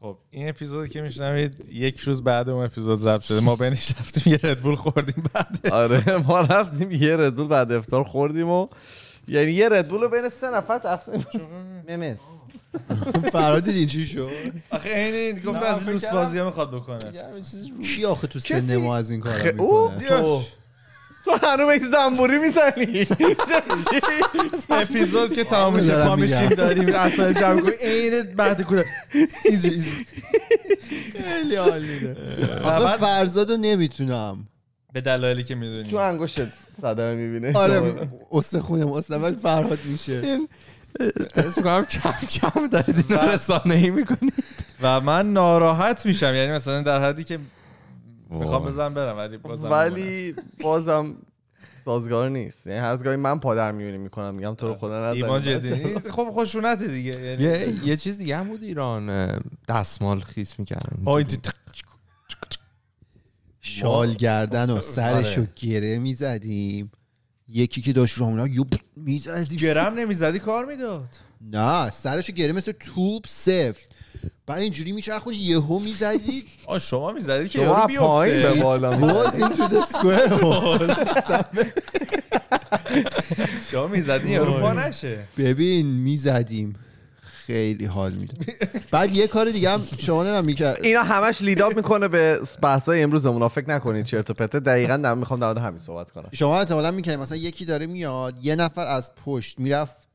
خب این اپیزودی که میشنوید یک روز بعد اون اپیزود ضبط شده ما بینش رفتیم یه ردبول خوردیم بعد آره ما رفتیم یه ردبول بعد افتار خوردیم و یعنی یه ردبول رو بین سه نفر تقسیم ممس فرادی چی شد آخه این این گفت از این دوست بازی میخواد بکنه کی آخه تو سن ما از این کارا میکنه خب، خب. تو هنو به زنبوری میزنی اپیزود که تمام میشه ما میشیم داریم اصلا جمع کنیم اینه بعد کنه خیلی حال میده آقا فرزادو نمیتونم به دلایلی که میدونی تو انگشت صدمه میبینه آره خونم اصلا ولی فرهاد میشه از کنم کم کم دارید این رسانه ای میکنید و من ناراحت میشم یعنی مثلا در حدی که میخوام بزن برم ولی بازم ولی بازم سازگار نیست یعنی هر گاهی من پادر میونی میکنم میگم تو رو خدا جدی خب خوشونت دیگه یعنی یه،, یه چیز دیگه هم بود ایران دستمال خیس میکردن شال گردن و سرشو آره. گره میزدیم یکی که داشت رامونا یوب میزدی گرم نمیزدی کار میداد نه سرشو گره مثل توپ سفت بعد اینجوری میچرخون یهو میزدی آ شما میزدی که یارو پایین به بالا گوز این تو شما میزدی یارو پا نشه ببین میزدیم خیلی حال میده بعد یه کار دیگه هم شما نمیدونم میکرد اینا همش لیداب میکنه به بحثای امروز فکر نکنید چرت و پرته دقیقاً من میخوام در همین صحبت کنم شما احتمالاً میکنید مثلا یکی داره میاد یه نفر از پشت میرفت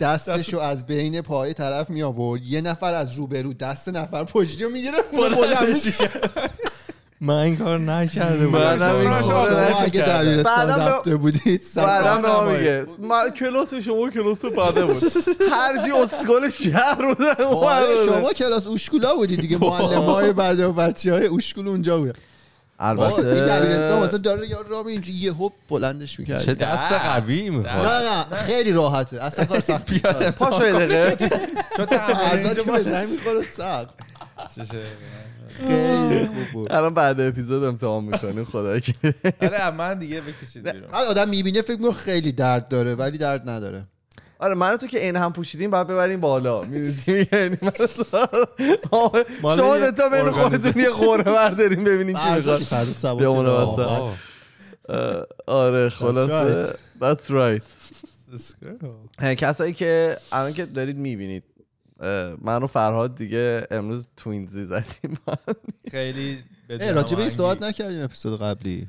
دستشو از بین پای طرف می آورد یه نفر از رو دست نفر پشتی می میگیره من این کار نکرده بودم اگه دبیرستان رفته بودید بعدم میگه کلاس شما کلاس بعده بود هر جی اسکل شهر خب، آره، رو شما کلاس اوشکولا بودی دیگه معلم های بعد و بچه های اوشکول اونجا بود البته این دبیرستان واسه داره یار رام یه یهو بلندش میکرد چه دست قوی میخواد نه نه خیلی راحته اصلا کار سخت پیاده پاشو یه دقیقه چون ارزا ما زمین میخوره سخت چشه خیلی خوب بود الان بعد اپیزود امتحان میکنه خدا که آره من دیگه بکشید بیرون آدم میبینه فکر میکنه خیلی درد داره ولی درد نداره آره منو تو که این هم پوشیدیم باید ببریم بالا میدونی یعنی شما تا بین خودتون یه خوره برداریم ببینیم کی میخواد آره خلاصه that's right کسایی که الان که دارید میبینید من و فرهاد دیگه امروز توینزی زدیم خیلی راجبه این صحبت نکردیم اپیزود قبلی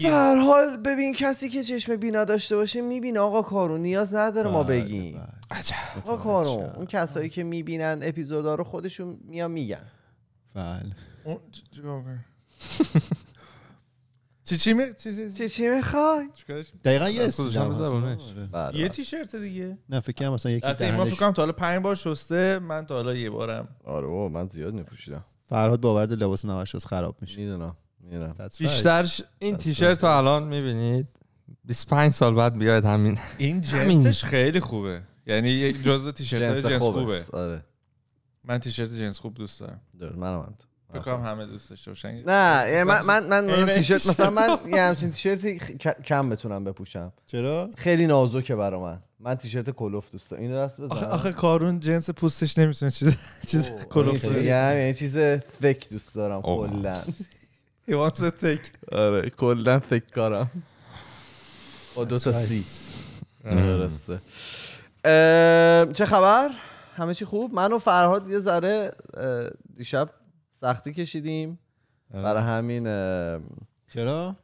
یه هر حال ببین کسی که چشم بینا داشته باشه میبینه آقا کارون نیاز نداره ما بله، بگیم بله. آقا کارون اون کسایی که میبینن اپیزودا رو خودشون میان میگن بله چی چی چی چی میخوای دقیقا یه آره. بله، یه تیشرت دیگه نه فکر کنم مثلا یکی دهنش ما تا حالا 5 بار شسته من تا حالا یه بارم آره من زیاد نپوشیدم فرهاد باور لباس نواشوس خراب میشه میدونم میرم بیشترش این تیشرت رو الان میبینید 25 سال بعد بیاید همین این جنسش خیلی خوبه یعنی یک جزء تیشرت جنس, خوبه آره. من تیشرت جنس خوب دوست دارم منم هم بکنم همه دوست داشته باشن نه من من من تیشرت مثلا من یه همچین تیشرتی کم بتونم بپوشم چرا خیلی نازکه برا من من تیشرت کلوف دوست دارم اینو دست بزن آخه, آخه کارون جنس پوستش نمیتونه چیز چیز کلوف یعنی چیز یعنی فک دوست دارم کلا He wants a thick آره کلا فکر کارم با دو تا سی درسته چه خبر همه چی خوب من و فرهاد یه ذره دیشب سختی کشیدیم برای همین چرا؟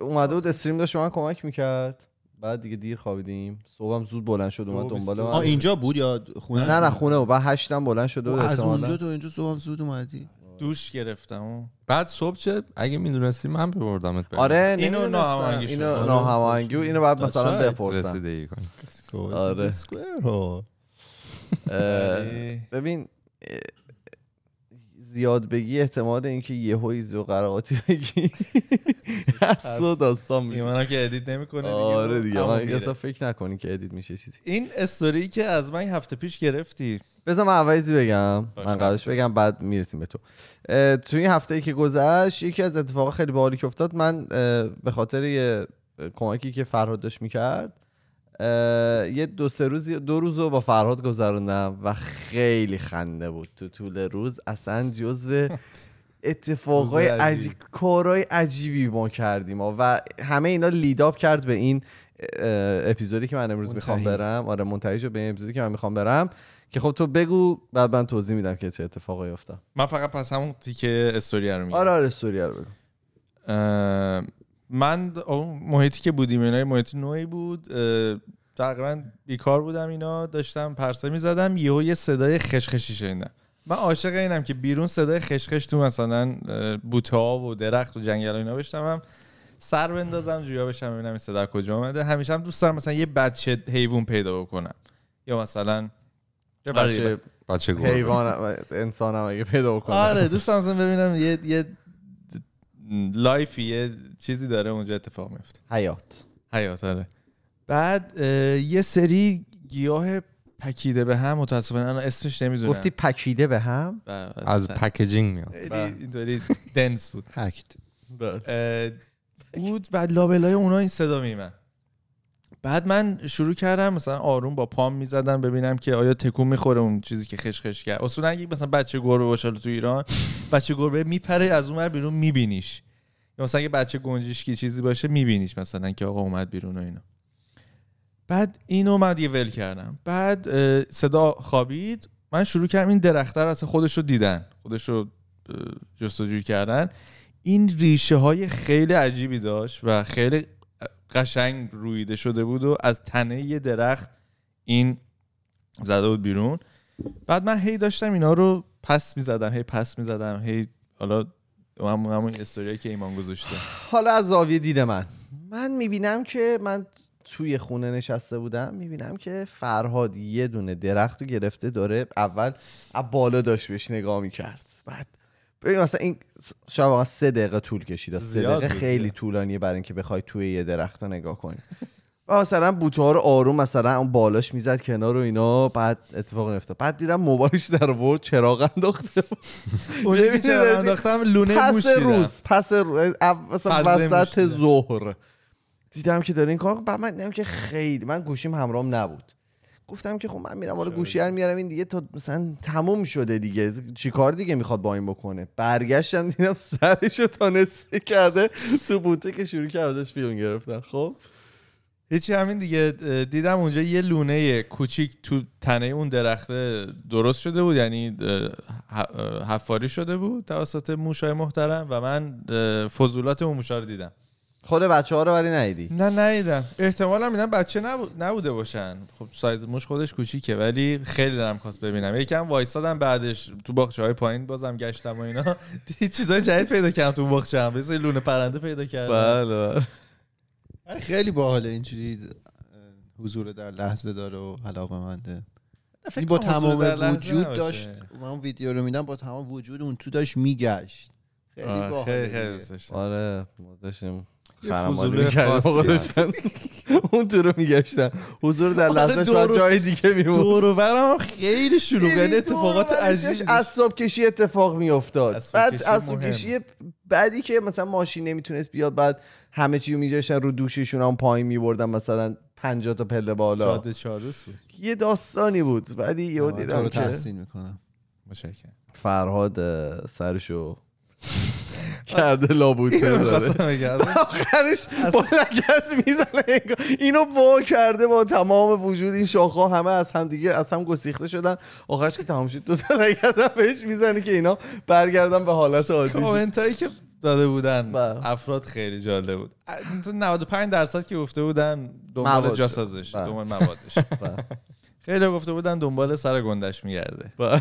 اومده بود استریم داشت من کمک میکرد بعد دیگه دیر خوابیدیم صبحم زود بلند شد اومد دنبال من آه اینجا بود یا خونه نه نه خونه و بعد هشتم بلند شد از اونجا تو اینجا صبح هم زود اومدی دوش گرفتم بعد صبح چه اگه میدونستی من ات آره اینو ناهماهنگی شد اینو آره. ناهماهنگی و اینو بعد مثلا بپرسم آره ببین زیاد بگی احتمال اینکه هایی زیاد قرآتی بگی هست و داستان میشه منم که ادیت نمیکنه دیگه آره دیگه من اصلا فکر نکنی که ادیت میشه چیزی این استوری که از من هفته پیش گرفتی بذار من اولیزی بگم من قبلش بگم بعد میرسیم به تو توی این هفته ای که گذشت یکی از اتفاقا خیلی باحالی که افتاد من به خاطر یه کمکی که فرهاد داشت میکرد یه دو سه روز دو روز رو با فرهاد گذروندم و خیلی خنده بود تو طول روز اصلا جزو اتفاقای عجیب کارای عجیبی ما کردیم و همه اینا لیداب کرد آره، به این اپیزودی که من امروز میخوام برم آره منتهی به این اپیزودی که من میخوام برم که خب تو بگو بعد من توضیح میدم که چه اتفاقی افتاد من فقط پس همون تیکه استوری رو میگم آره آره استوری رو بگو من محیطی که بودیم اینا یعنی محیط نوعی بود تقریبا بیکار بودم اینا داشتم پرسه میزدم یهو یه صدای خشخشی شنیدم من عاشق اینم که بیرون صدای خشخش تو مثلا بوته ها و درخت و جنگل و اینا بشنوم سر بندازم جویا بشم ببینم این صدا کجا آمده همیشه هم دوست دارم مثلا یه بچه حیوان پیدا بکنم یا مثلا چه آره، بچه بچه انسان هم اگه پیدا کنه آره دوست ببینم یه یه لایفی یه چیزی داره اونجا اتفاق میفته حیات حیات آره بعد یه سری گیاه پکیده به هم متاسفانه الان اسمش نمیدونم گفتی پکیده به هم بله، بله. از پکیجینگ میاد بله. اینطوری دنس بود پکت بود و لابلای اونها این صدا میمن بعد من شروع کردم مثلا آروم با پام میزدم ببینم که آیا تکون میخوره اون چیزی که خشخش کرد اصولا اگه مثلا بچه گربه باشه تو ایران بچه گربه میپره از اون بیرون میبینیش یا مثلا اگه بچه گنجشکی چیزی باشه میبینیش مثلا که آقا اومد بیرون و اینا بعد این اومد یه ول کردم بعد صدا خوابید من شروع کردم این درختر اصلا خودش رو دیدن خودش رو جستجو کردن این ریشه های خیلی عجیبی داشت و خیلی قشنگ رویده شده بود و از تنه یه درخت این زده بود بیرون بعد من هی داشتم اینا رو پس میزدم هی پس میزدم هی حالا همون همون استوریایی که ایمان گذاشته حالا از زاویه دیده من من میبینم که من توی خونه نشسته بودم میبینم که فرهاد یه دونه درخت رو گرفته داره اول از بالا داشت بهش نگاه میکرد بعد ببین مثلا این شاید سه دقیقه طول کشید سه دقیقه خیلی طولانیه برای اینکه بخوای توی یه درخت نگاه کنی و مثلا بوته رو آروم مثلا اون بالاش میزد کنار و اینا بعد اتفاق نفته بعد دیدم موبایلش در ورد چراغ انداخته انداختم لونه پس روز پس روز مثلا وسط ظهر دیدم که داره این کار بعد من دیدم که خیلی من گوشیم همراهم نبود گفتم که خب من میرم حالا گوشیار میارم این دیگه تا مثلا تموم شده دیگه چیکار دیگه میخواد با این بکنه برگشتم دیدم سرشو تا کرده تو بوته که شروع کردش فیلم گرفتن خب هیچی همین دیگه دیدم اونجا یه لونه کوچیک تو تنه اون درخته درست شده بود یعنی حفاری شده بود توسط موشای محترم و من فضولات اون موشا رو دیدم خود بچه ها رو ولی نیدی نه ندیدم احتمالا میدم بچه نبوده باشن خب سایز موش خودش کوچیکه ولی خیلی دارم خواست ببینم یکم وایسادم بعدش تو باخچه های پایین بازم گشتم و اینا چیزای جدید پیدا کردم تو باخچه هم مثل لونه پرنده پیدا کردم بله, بله. خیلی باحاله اینجوری حضور در لحظه داره و علاقه منده این یعنی با تمام وجود داشت من ویدیو رو میدم با تمام وجود اون تو داشت میگشت خیلی باحاله آره ما داشتیم خرمالی اون تو رو میگشتن حضور در آره، لحظه شما جای دیگه میمون دور و خیلی شروع یعنی اتفاقات عجیبی اصاب کشی اتفاق میافتاد بعد اصاب کشی بعدی که مثلا ماشین نمیتونست بیاد بعد همه چی میجاشن رو دوششون هم پایین میبردن مثلا 50 تا پله بالا یه داستانی بود بعدی یه دیدم که تحسین فرهاد سرشو کرده لابود آخرش با میزنه اینو وا کرده با تمام وجود این شاخه همه از هم دیگه از هم گسیخته شدن آخرش که تمام شد دو تا بهش میزنه که اینا برگردن به حالت عادی کامنت هایی که داده بودن بله. افراد خیلی جالب بود 95 درصد که گفته بودن دنبال جاسازش بله. دنبال موادش بله. خیلی گفته بودن دنبال سر گندش میگرده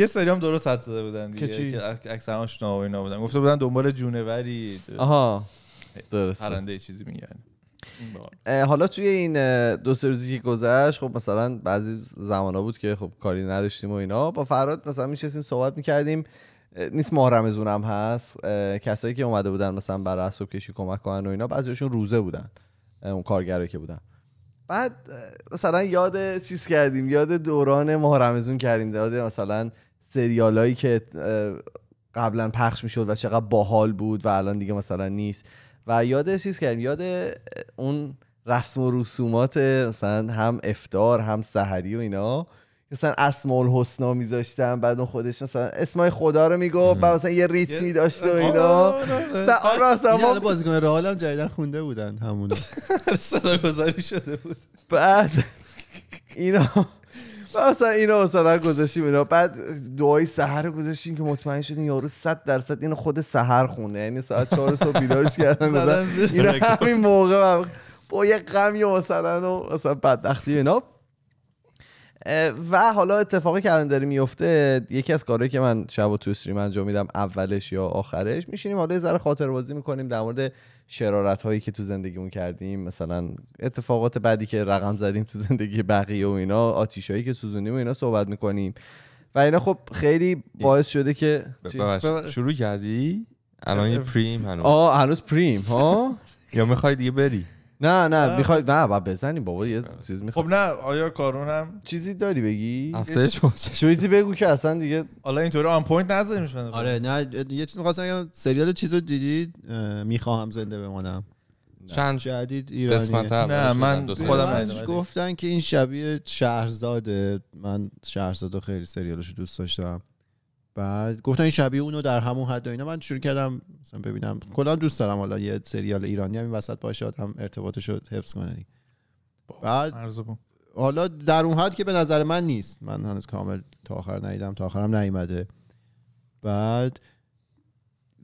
یه هم درست حد زده بودن دیگه که اکثر و بودن گفته بودن دنبال جونوری آها درست چیزی میگن حالا توی این دو سه روزی که گذشت خب مثلا بعضی ها بود که خب کاری نداشتیم و اینا با فراد مثلا میشستیم صحبت میکردیم نیست ماه هم هست کسایی که اومده بودن مثلا برای اسب کشی کمک کنن و اینا بعضیشون روزه بودن اون کارگرایی که بودن بعد مثلا یاد چیز کردیم یاد دوران ماه رمزون کردیم یاد مثلا سریالایی که قبلا پخش میشد و چقدر باحال بود و الان دیگه مثلا نیست و یاد چیز کردیم یاد اون رسم و رسومات مثلا هم افتار هم سحری و اینا مثلا اسمال حسنا میذاشتن بعد اون خودش مثلا اسمای خدا رو میگفت و مثلا یه ریتمی داشت و آره، اینا آره، آره. و آره اصلا بازیکن هم جدیدا خونده بودن همون صدا گذاری شده بود بعد اینا اصلا اینو مثلا گذاشتیم اینا بعد دعای سحر رو گذاشتیم که مطمئن شدیم یارو 100 درصد اینو خود سحر خونه یعنی ساعت 4 صبح بیدارش کردن اینو همین موقع با یه غمی مثلا و مثلا بدبختی اینا و حالا اتفاقی که الان داره میفته یکی از کارهایی که من شب و تو استریم انجام میدم اولش یا آخرش میشینیم حالا یه ذره خاطر بازی میکنیم در مورد شرارت هایی که تو زندگیمون کردیم مثلا اتفاقات بعدی که رقم زدیم تو زندگی بقیه و اینا آتیش هایی که سوزونیم و اینا صحبت میکنیم و اینا خب خیلی باعث شده که شروع کردی الان پریم هنوز آه هنوز پریم ها یا میخوای دیگه بری نه نه میخوای نه با بزنیم بابا یه چیز میخوای خب نه آیا کارون هم چیزی داری بگی هفته چیزی بگو که اصلا دیگه حالا اینطوری آن پوینت نذاریم آره نه یه چیز می‌خواستم بگم سریال چیزو دیدید میخوام زنده بمانم چند جدید ایرانی نه من خودم گفتن که این شبیه شهرزاده من شهرزادو خیلی سریالشو دوست داشتم بعد گفتن این شبیه اونو در همون حد و اینا من شروع کردم مثلا ببینم کلا دوست دارم حالا یه سریال ایرانی همین وسط باشه آدم ارتباطش رو حفظ کنه بعد حالا در اون حد که به نظر من نیست من هنوز کامل تا آخر ندیدم تا آخرم نیومده بعد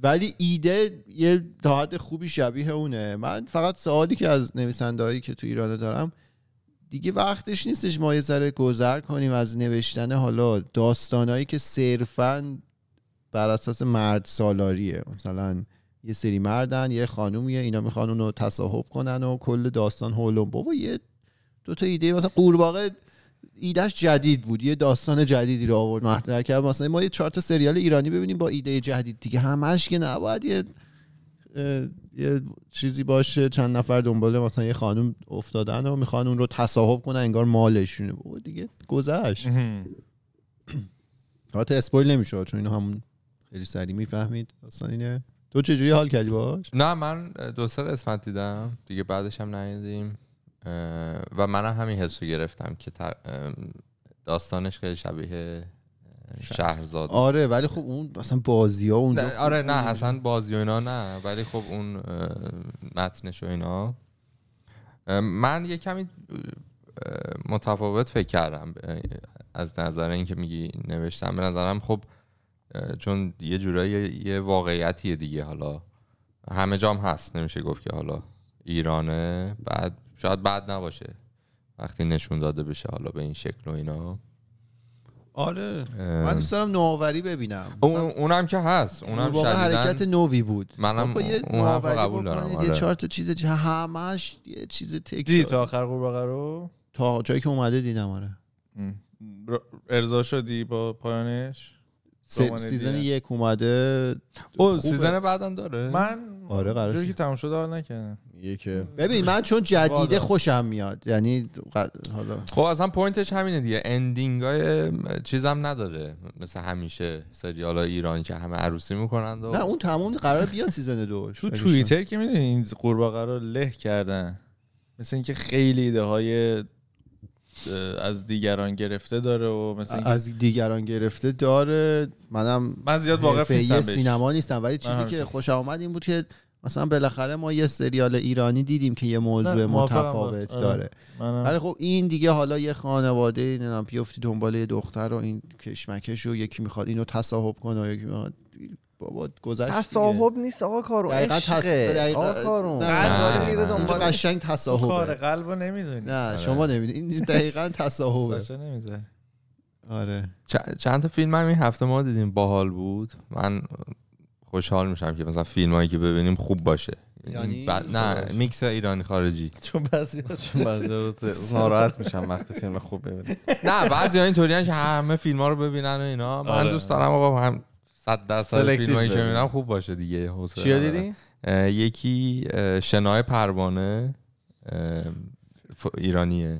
ولی ایده یه تا حد خوبی شبیه اونه من فقط سوالی که از نویسندهایی که تو ایران دارم دیگه وقتش نیستش ما یه ذره گذر کنیم از نوشتن حالا داستانهایی که صرفا بر اساس مرد سالاریه مثلا یه سری مردن یه خانومیه اینا میخوان اونو تصاحب کنن و کل داستان هولم بابا یه دو تا ایده مثلا قورباغه ایدهش جدید بود یه داستان جدیدی رو آورد مطرح کرد مثلا ما یه چارت سریال ایرانی ببینیم با ایده جدید دیگه همش که نباید یه یه چیزی باشه چند نفر دنباله مثلا یه خانم افتادن و میخوان اون رو تصاحب کنن انگار مالشونه بابا دیگه گذشت حالت اسپویل نمیشه چون اینو همون خیلی سریع میفهمید داستان اینه تو چجوری حال کردی باش نه من دو سه قسمت دیدم دیگه بعدش هم ندیدیم و منم همین حسو گرفتم که داستانش خیلی شبیه یعنی شهرزاد آره ولی خب اون اصلا بازی ها اونجا آره نه اصلا بازی ها اینا نه ولی خب اون متنش و اینا من یه کمی متفاوت فکر کردم از نظر اینکه میگی نوشتم به نظرم خب چون یه جورایی یه واقعیتیه دیگه حالا همه جام هست نمیشه گفت که حالا ایرانه بعد شاید بعد نباشه وقتی نشون داده بشه حالا به این شکل و اینا آره من دوست دارم نوآوری ببینم اونم که هست اونم واقعا حرکت نوی بود منم رو قبول دارم یه آره. چهار تا چیز همش یه چیز تکراری تا آخر قورباغه رو تا جایی که اومده دیدم آره ارضا شدی با پایانش سیزن یک اومده او سیزن بعدم داره من آره قراره که تموم شده حال نکردم میگه که ببین من چون جدیده خوشم میاد یعنی حالا خب اصلا پوینتش همینه دیگه اندینگ های چیزم نداره مثل همیشه سریال های ایرانی که همه عروسی میکنن نه اون تموم قرار بیاد سیزن دو تو توییتر که میدونی این قورباغه رو له کردن مثل اینکه خیلی ایده های از دیگران گرفته داره و مثلا از دیگران گرفته داره منم من زیاد واقعا سینما نیستم ولی چیزی که خوشم آمد این بود که مثلا بالاخره ما یه سریال ایرانی دیدیم که یه موضوع متفاوت آره. داره ولی خب این دیگه حالا یه خانواده نمیدونم بیفتی دنبال یه دختر و این کشمکش و یکی میخواد اینو تصاحب کنه و یکی میخواد بابا گذشت تصاحب نیست آقا کارو دقیقا تصاحب دقیقا آقا کارو میره دنبال قشنگ تصاحبه کار قلبو نمیدونی نه آره. شما نمیدونی این دقیقاً تصاحبه آره چند تا فیلم هم این هفته ما دیدیم باحال بود من خوشحال میشم که مثلا فیلم هایی که ببینیم خوب باشه یعنی نه میکس ایرانی خارجی چون بعضی ناراحت میشم وقتی فیلم خوب ببینم نه بعضی اینطوری که همه فیلم ها رو ببینن و اینا من آره. دوست دارم آقا هم دست درصد فیلم هایی که ببینم خوب باشه دیگه چی دیدی یکی شنای پروانه ایرانیه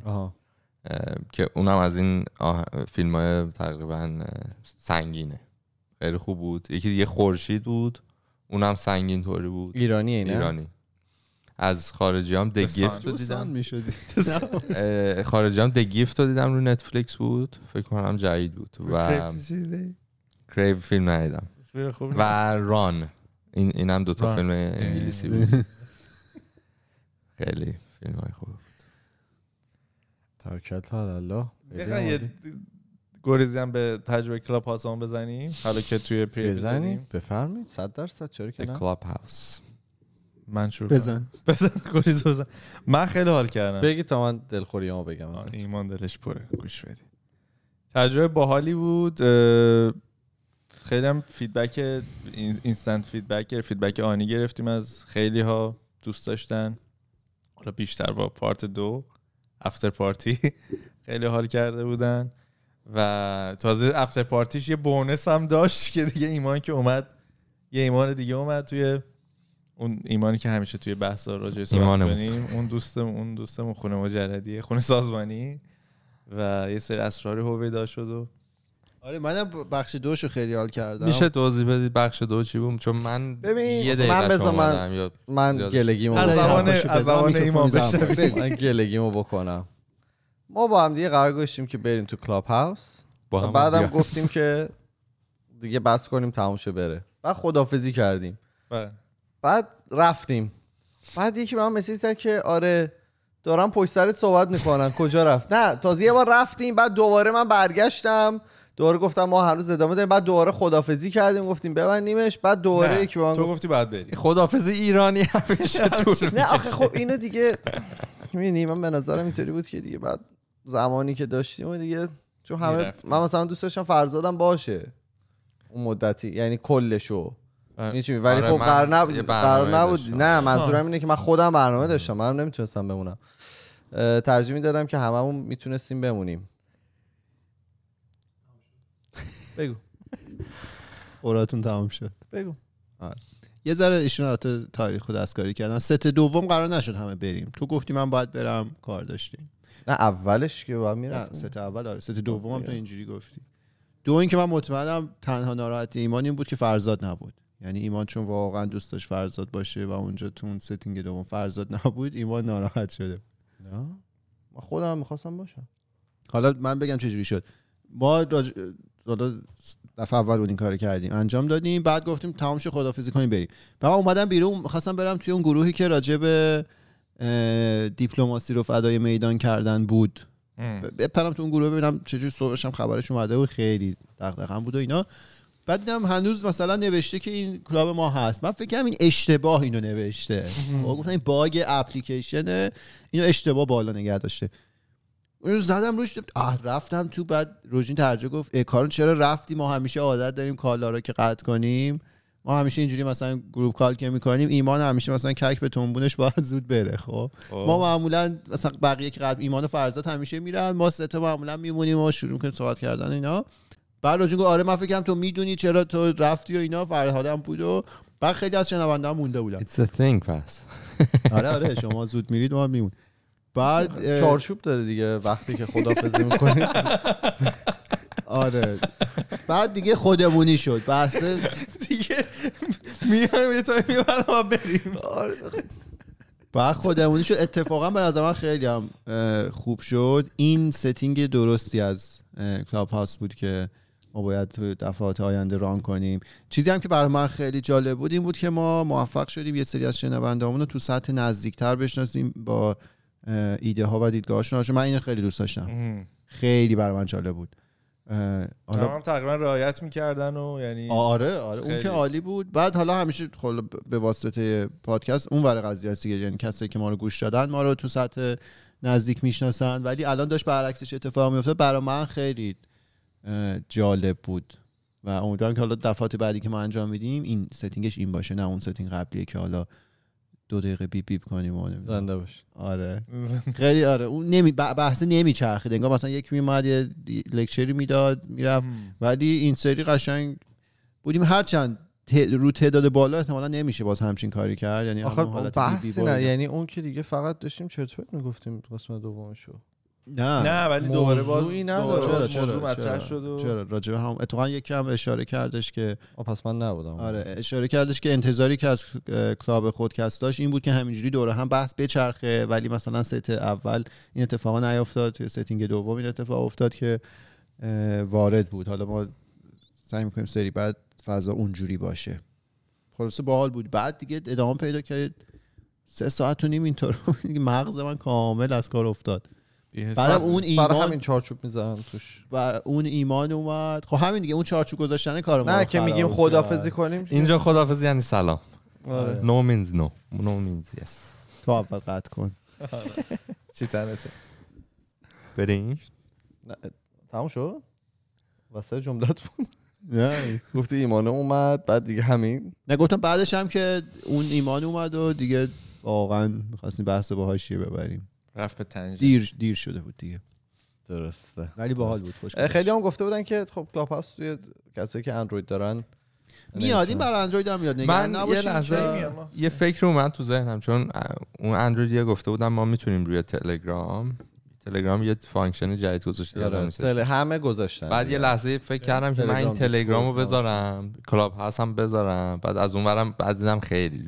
که اونم از این فیلم های تقریبا سنگینه خیلی خوب بود یکی دیگه خورشید بود اونم سنگین طوری بود ایرانی نه ایرانی از خارجی هم The گیفت رو دیدم خارجی هم The Gift رو دیدم رو نتفلیکس بود فکر کنم جدید بود خب، و کریو فیلم ندیدم و ران این اینم دوتا فیلم انگلیسی بود خیلی فیلم های خوب توکل الله یه گریزی هم به تجربه کلاب هاوس بزنیم حالا که توی پی بزنیم بفرمایید 100 درصد چرا که نه کلاب هاوس من شروع بزن بزن گریز بزن من خیلی حال کردم بگی تا من دلخوری دلخوریامو بگم آره، ایمان دلش پره گوش بدی تجربه باحالی بود خیلی هم فیدبک اینستنت فیدبک فیدبک آنی گرفتیم از خیلی ها دوست داشتن حالا بیشتر با پارت دو افتر پارتی خیلی حال کرده بودن و تازه افتر پارتیش یه بونس هم داشت که دیگه ایمان که اومد یه ایمان دیگه اومد توی اون ایمانی که همیشه توی بحثا راجع صحبت کنیم اون دوستم اون دوستم خونه مجردیه خونه سازمانی و یه سری اسرار هویدا شد و آره منم بخش دوشو خیلی حال کردم میشه توضیح بدی بخش دو چی بود چون من ببین یه من بذار من من گلگیمو از زمان از زمان ایمان بشه من گلگیمو بکنم ما با هم دیگه قرار گذاشتیم که بریم تو کلاب هاوس با هم بعدم گفتیم که دیگه بس کنیم تموم شه بره بعد خدافزی کردیم بله. بعد رفتیم بعد یکی به من مسیج زد که آره دارم پشت سرت صحبت میکنن کجا رفت نه تازه یه بار رفتیم بعد دوباره من برگشتم دوباره گفتم ما روز ادامه داریم بعد دوباره خدافزی کردیم گفتیم ببندیمش بعد دوباره یکی من تو گفتی بعد بریم خدافزی ایرانی همیشه طول نه آخه خب اینو دیگه میبینی من به نظرم اینطوری بود که دیگه بعد زمانی که داشتیم دیگه چون همه من مثلا دوست داشتم فرزادم باشه اون مدتی یعنی کلشو آره. چی ولی آره، خب قرار نبود قرار نبود نه آره. منظورم اینه که من خودم برنامه داشتم من نمیتونستم بمونم ترجیح دادم که هممون میتونستیم بمونیم بگو اوراتون تمام شد بگو آره. یه ذره ایشون تاریخ خود دستکاری کردن ست دوم قرار نشد همه بریم تو گفتی من باید برم کار داشتیم نه اولش که باید میره نه ست اول آره ست دوم هم تو اینجوری گفتی دو که من مطمئنم تنها ناراحت ایمان این بود که فرزاد نبود یعنی ایمان چون واقعا دوست داشت فرزاد باشه و اونجا تو اون ستینگ دوم فرزاد نبود ایمان ناراحت شده نه من خودم میخواستم باشم حالا من بگم چه شد ما راج... حالا دفعه اول بود این کار کردیم انجام دادیم بعد گفتیم تمام شد خدافیزی کنیم بریم و اومدم بیرون خواستم برم توی اون گروهی که راجع دیپلماسی رو فدای میدان کردن بود بپرم تو اون گروه ببینم چجوری صبحش هم خبرش اومده بود خیلی هم بود و اینا بعد دیدم هنوز مثلا نوشته که این کلاب ما هست من فکر کنم این اشتباه اینو نوشته و خب، گفتن این باگ اپلیکیشنه اینو اشتباه بالا نگه داشته اون زدم روش رفتم تو بعد روژین ترجمه گفت کارون چرا رفتی ما همیشه عادت داریم کالا رو که قطع کنیم ما همیشه اینجوری مثلا گروپ کال که میکنیم ایمان همیشه مثلا کک به تنبونش باید زود بره خب؟, خب ما معمولا مثلا بقیه که قبل ایمان و فرزاد همیشه میرن ما ستا معمولا میمونیم و شروع میکنیم صحبت کردن اینا بعد راجون آره من فکرم تو میدونی چرا تو رفتی و اینا هم بود و بعد خیلی از شنونده هم مونده بودم It's a thing آره آره شما زود میرید ما میمون بعد چارچوب داره دیگه وقتی که خدافظی میکنید آره بعد دیگه خودمونی شد بحث دیگه میایم یه تایمی بعد بریم آره. بعد خودمونی شد اتفاقا به نظر من خیلی هم خوب شد این ستینگ درستی از کلاب هاست بود که ما باید تو دفعات آینده ران کنیم چیزی هم که برای من خیلی جالب بود این بود که ما موفق شدیم یه سری از شنوندهامون رو تو سطح نزدیکتر بشناسیم با ایده ها و دیدگاهاشون من اینو خیلی دوست داشتم خیلی برای من جالب بود حالا هم تقریبا رعایت میکردن و یعنی آره آره اون که عالی بود بعد حالا همیشه خب به واسطه پادکست اون ور قضیه است یعنی کسایی که ما رو گوش دادن ما رو تو سطح نزدیک میشناسن ولی الان داشت برعکسش اتفاق میفته برای من خیلی جالب بود و امیدوارم که حالا دفعات بعدی که ما انجام میدیم این ستینگش این باشه نه اون ستینگ قبلیه که حالا دو دقیقه بیپ بیپ کنیم و زنده باش آره خیلی آره اون نمی بحث نمیچرخید انگار مثلا یک میومد یه لکچری میداد میرفت ولی این سری قشنگ بودیم هرچند رو تعداد بالا احتمالا نمیشه باز همچین کاری کرد یعنی آخه نه یعنی اون که دیگه فقط داشتیم چرت پرت میگفتیم قسمت دومشو نه نه ولی دوباره باز چرا چرا موضوع مطرح چرا هم اتفاقا یکی اشاره کردش که پس من نبودم آره اشاره کردش که انتظاری که از کلاب خودکست داشت این بود که همینجوری دوره هم بحث بچرخه ولی مثلا ست اول این اتفاق نیافتاد توی ستینگ دوم این اتفاق افتاد که وارد بود حالا ما سعی میکنیم سری بعد فضا اونجوری باشه خلاصه باحال بود بعد دیگه ادامه پیدا کرد سه ساعت و نیم اینطور مغز من کامل از کار افتاد بعدم اون ایمان برای همین چارچوب میذارن توش و اون ایمان اومد خب همین دیگه اون چارچوب گذاشتن کار ما نه که میگیم خدافزی کنیم اینجا خدافزی یعنی سلام نو مینز نو نو مینز یس تو اول قطع کن چی برین؟ بریم تموم شد واسه جملت بود نه گفتی ایمان اومد بعد دیگه همین نه گفتم بعدش هم که اون ایمان اومد و دیگه واقعا میخواستیم بحث با ببریم رفت به دیر دیر شده بود دیگه درسته ولی باحال بود خوش خیلی هم گفته بودن که خب کلاب هاوس توی کسایی که اندروید دارن میاد این برای اندروید هم میاد من یه یه فکر اومد تو ذهنم چون اون اندروید یه گفته بودم ما میتونیم روی تلگرام تلگرام یه فانکشن جدید گذاشته آره، همه گذاشتن بعد یه لحظه فکر کردم که من این تلگرامو بذارم کلاب هم بذارم بعد از اونورم بعد دیدم خیلی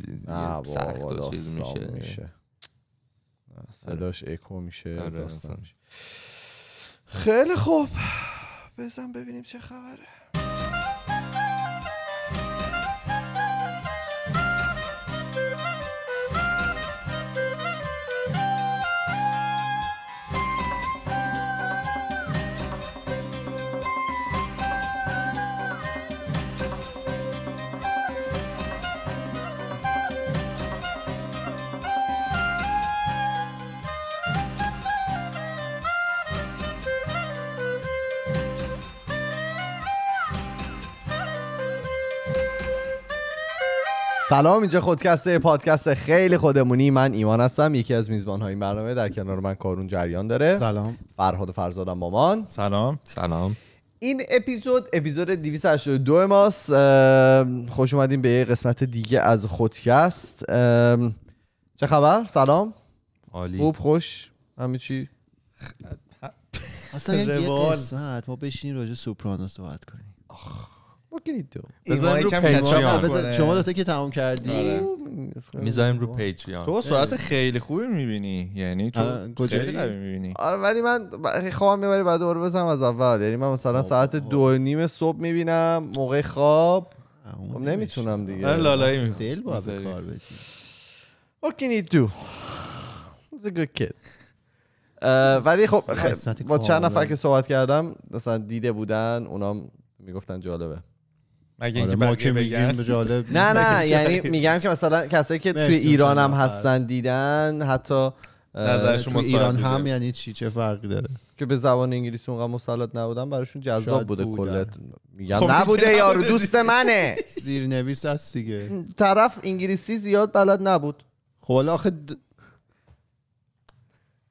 سخت و چیز میشه صداش اکو میشه آره، میشه خیلی خوب بزن ببینیم چه خبره سلام اینجا خودکست پادکست خیلی خودمونی من ایمان هستم یکی از میزبان های این برنامه در کنار من کارون جریان داره سلام فرهاد فرزادم مامان سلام سلام این اپیزود اپیزود 282 ماست خوش اومدیم به یه قسمت دیگه از خودکست چه خبر سلام عالی خوب خوش همه چی اصلا یه قسمت ما بشینیم راجع سوپرانو صحبت کنیم بکنید تو شما دوتا که تمام کردی آره. میذاریم رو پیتریان تو سرعت خیلی خوبی میبینی یعنی تو خیلی خوبی میبینی آره، ولی من خواب میبری بعد دوباره بزنم از اول یعنی من مثلا ساعت دو نیم صبح میبینم موقع خواب نمیتونم خب، دیگه من آره، لالایی میکنم دل باید کار بشی اوکی تو It's ولی خب, خب، با چند نفر که صحبت کردم مثلا دیده بودن اونام میگفتن جالبه مگه آره ما که میگیم جالب نه نه یعنی میگن که مثلا کسایی که توی ایران هم هستن آره. دیدن حتی نظرشون تو ایران هم یعنی چی چه فرقی داره که به زبان انگلیسی اونقدر مسلط نبودن براشون جذاب بوده کلت میگم خب، نبوده یارو دوست منه زیرنویس هست دیگه طرف انگلیسی زیاد بلد نبود خب آخه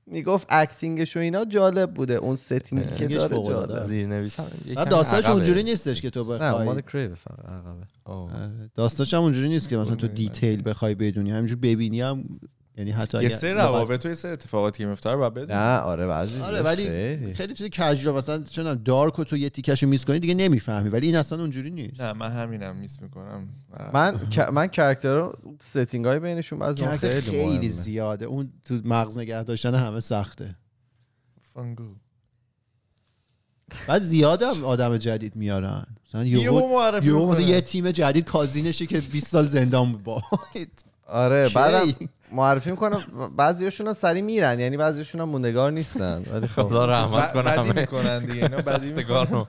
میگفت اکتینگش و اینا جالب بوده اون ستینگی که داره جالب زیرنویس داستانش اونجوری نیستش که تو بخوای مال کریو فقط عقبه آره، داستانش هم اونجوری نیست که مثلا تو دیتیل آره. بخوای بدونی همینجور ببینی هم یعنی حتی یه سری روابط و یه سری اتفاقاتی که میفته رو بدون نه آره بعضی آره ولی خیلی, چیز کژوال مثلا چون دارک تو یه تیکشو میس کنی دیگه نمیفهمی ولی این اصلا اونجوری نیست نه من همینم میس میکنم من من رو ستینگ های بینشون از خیلی زیاده اون تو مغز نگه داشتن همه سخته فانگو بعد زیادم آدم جدید میارن مثلا یه تیم جدید کازینشی که 20 سال زندان با آره بعدم معرفی میکنم هاشون هم سری میرن یعنی هاشون هم موندگار نیستن ولی خب خدا رحمت کنه همه میکنن دیگه اینا بدی میکنن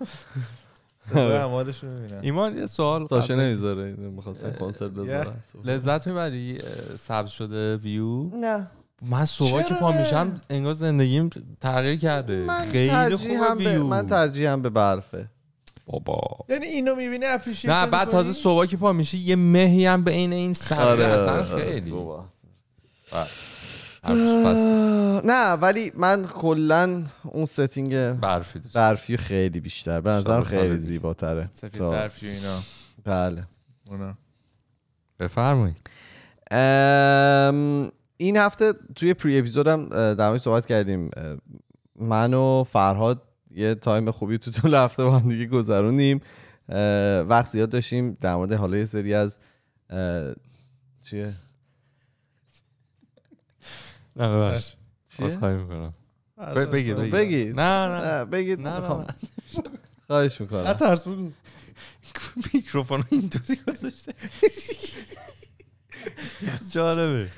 ایمان یه سوال ساشه نمیذاره میخواستم کنسرت بذاره لذت میبری سبز شده ویو نه من صبح که پا میشم انگار زندگیم تغییر کرده خیلی خوبه ویو من ترجیحم به برفه بابا یعنی اینو میبینه اپریشیت نه بعد تازه صبح که پا میشه یه مهی هم به این این سر آره، آره، اصلا آره، خیلی نه ولی من کلا اون ستینگ برفی دوست. برفی خیلی بیشتر به نظرم خیلی زیباتره سفید برفی اینا بله اونا بفرمایید این هفته توی پری اپیزودم در صحبت کردیم من و فرهاد یه تایم خوبی تو طول هفته با هم دیگه گذرونیم وقت زیاد داشتیم در مورد حالا یه سری از چیه نه چیه خواهی میکنم آره، خب، بگید بگید نه نه بگید نه خب. خواهش میکنم نه ترس بگو میکروفون اینطوری گذاشته جالبه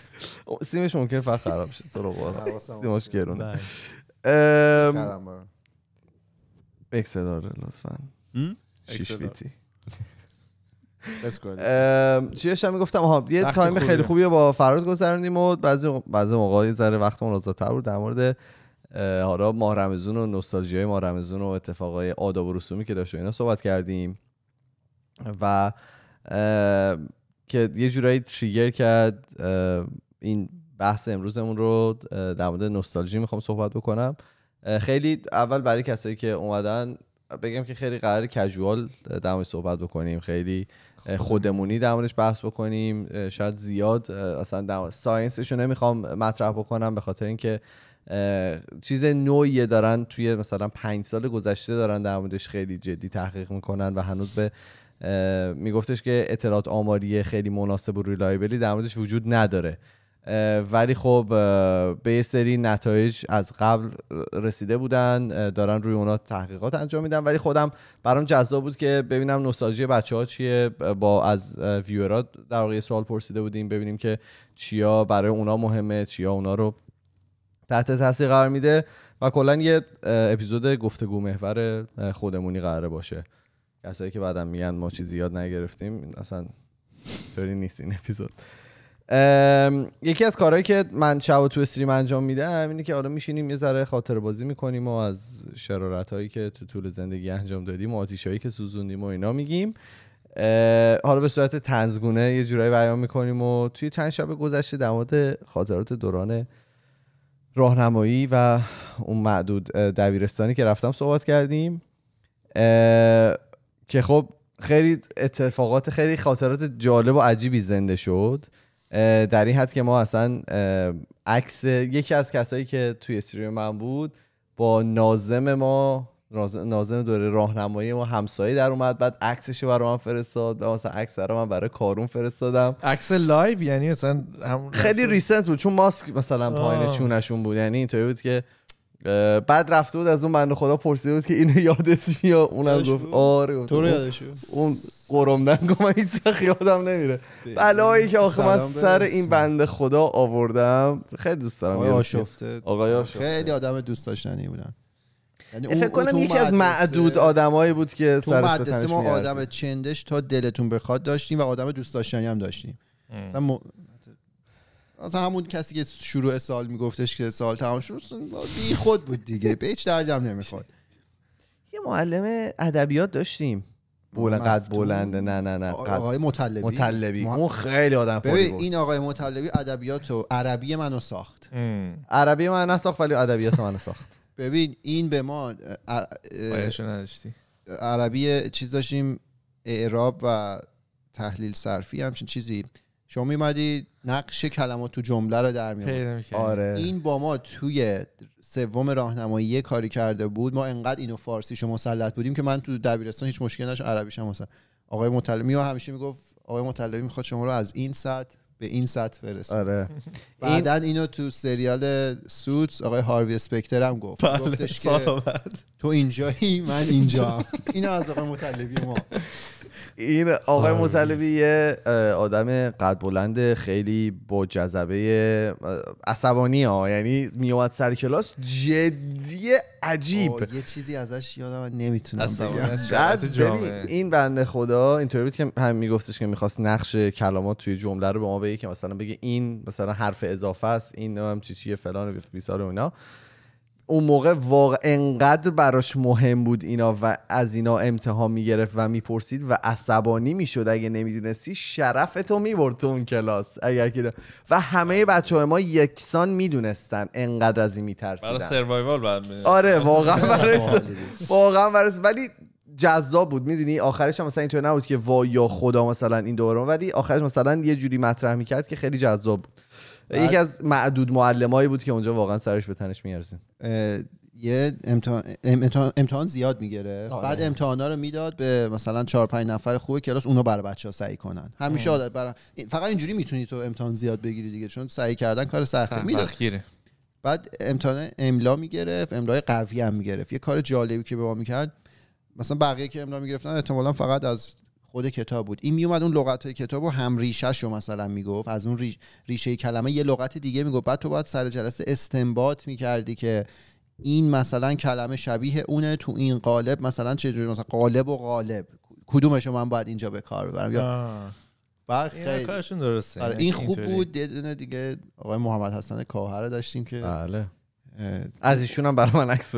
سیمش ممکن فقط خراب شد تو رو سیمش گرونه بله. اکسدار لطفا شیش ویتی چیه میگفتم یه تایم خیلی خوبی با فراد گذروندیم و بعضی بعضی موقع یه ذره وقتمون آزادتر بود در مورد حالا ماه رمزون و نوستالژی های ماه و اتفاقای آداب و رسومی که داشت و اینا صحبت کردیم و که یه جورایی تریگر کرد این بحث امروزمون رو در مورد نوستالژی میخوام صحبت بکنم خیلی اول برای کسایی که اومدن بگم که خیلی قرار کژوال در صحبت بکنیم خیلی خودمونی در موردش بحث بکنیم شاید زیاد اصلا در ساینسش رو نمیخوام مطرح بکنم به خاطر اینکه چیز نوعیه دارن توی مثلا پنج سال گذشته دارن در موردش خیلی جدی تحقیق میکنن و هنوز به میگفتش که اطلاعات آماری خیلی مناسب و ریلایبلی در موردش وجود نداره ولی خب به یه سری نتایج از قبل رسیده بودن دارن روی اونا تحقیقات انجام میدن ولی خودم برام جذاب بود که ببینم نوستالژی بچه ها چیه با از ویورا در واقع سوال پرسیده بودیم ببینیم که چیا برای اونا مهمه چیا اونا رو تحت تاثیر قرار میده و کلا یه اپیزود گفتگو محور خودمونی قراره باشه کسایی که بعدم میگن ما چیزی یاد نگرفتیم اصلا طوری نیست این اپیزود یکی از کارهایی که من شب تو استریم انجام میدم اینه که حالا آره میشینیم یه ذره خاطر بازی میکنیم و از شرارت هایی که تو طول زندگی انجام دادیم و آتیش که سوزوندیم و اینا میگیم حالا به صورت تنزگونه یه جورایی بیان میکنیم و توی چند شب گذشته در خاطرات دوران راهنمایی و اون معدود دبیرستانی که رفتم صحبت کردیم که خب خیلی اتفاقات خیلی خاطرات جالب و عجیبی زنده شد در این حد که ما اصلا عکس یکی از کسایی که توی استریم من بود با نازم ما نازم دوره راهنمایی ما همسایه در اومد بعد عکسش برای من فرستاد مثلا عکس رو من برای کارون فرستادم عکس لایو یعنی مثلا خیلی ریسنت بود چون ماسک مثلا پایین چونشون بود یعنی اینطوری بود که بعد رفته بود از اون بنده خدا پرسیده بود که اینو یادت میاد اونم گفت آره تو رو یادش اون قرمدن گفت من هیچ وقت یادم نمیره بلایی که آخه من سر این بنده خدا آوردم خیلی دوست دارم آقای آشفته آقای خیلی آدم دوست داشتنی بودن یعنی فکر کنم یکی از معدود آدمایی بود که تو مدرسه ما آدم چندش تا دلتون بخواد داشتیم و آدم دوست داشتنی هم داشتیم مثلا از همون کسی که شروع سال میگفتش که سال تمام شد بی خود بود دیگه به هیچ دردم نمیخواد یه معلم ادبیات داشتیم بلند قد بلنده نه نه نه آقای مطلبی مطلبی اون خیلی آدم خوبی بود این آقای مطلبی ادبیات و عربی منو ساخت عربی من نساخت ولی ادبیات منو ساخت ببین این به ما عربی چیز داشتیم اعراب و تحلیل صرفی همچین چیزی شما میمدی نقش کلمات تو جمله رو در میاد آره. آره. این با ما توی سوم راهنمایی کاری کرده بود ما انقدر اینو شما مسلط بودیم که من تو دبیرستان هیچ مشکل نداشت عربیش هم آقای مطلبی ها همیشه میگفت آقای مطلبی میخواد شما رو از این سطح به این سطح فرست آره بعدا اینو تو سریال سوتس آقای هاروی سپکتر هم گفت بله، گفتش که تو اینجایی من اینجا اینو از آقای مطلبی ما این آقای آره. مطلبی یه آدم قد بلند خیلی با جذبه عصبانی ها یعنی میومد سر کلاس جدی عجیب یه چیزی ازش یادم نمیتونم بگم این بنده خدا اینطوری بود که هم میگفتش که میخواست نقش کلامات توی جمله رو به ما بگه که مثلا بگه این مثلا حرف اضافه است این هم چی چیه فلان و بیسار و اون موقع واقع انقدر براش مهم بود اینا و از اینا امتحان میگرفت و میپرسید و عصبانی میشد اگه نمیدونستی شرفتو میبرد تو اون کلاس اگر که و همه بچه های ما یکسان میدونستن انقدر از این میترسیدن برای سروایوال آره واقعا برای واقعا برای ولی جذاب بود میدونی آخرش هم مثلا اینطور نبود که وا یا خدا مثلا این دوران ولی آخرش مثلا یه جوری مطرح میکرد که خیلی جذاب بود یکی از معدود معلمایی بود که اونجا واقعا سرش به تنش میارزیم یه امتحان, امتحان, زیاد میگرفت آره. بعد امتحانا رو میداد به مثلا 4 5 نفر خوب کلاس اونو برای بچه ها سعی کنن همیشه عادت فقط اینجوری میتونی تو امتحان زیاد بگیری دیگه چون سعی کردن کار سخته میداد بعد امتحان املا میگرفت املای قوی هم میگرفت یه کار جالبی که به ما میکرد مثلا بقیه که املا میگرفتن احتمالا فقط از خود کتاب بود این میومد اون لغت کتاب رو هم ریشه رو مثلا میگفت از اون ریشه کلمه یه لغت دیگه میگفت بعد تو باید سر جلسه استنباط میکردی که این مثلا کلمه شبیه اونه تو این قالب مثلا چجوری مثلا قالب و قالب کدومش من باید اینجا به کار ببرم یا درسته آره، یعنی این خوب بود یه دیگه آقای محمد حسن کاهر داشتیم که بله از ایشون هم برای من عکس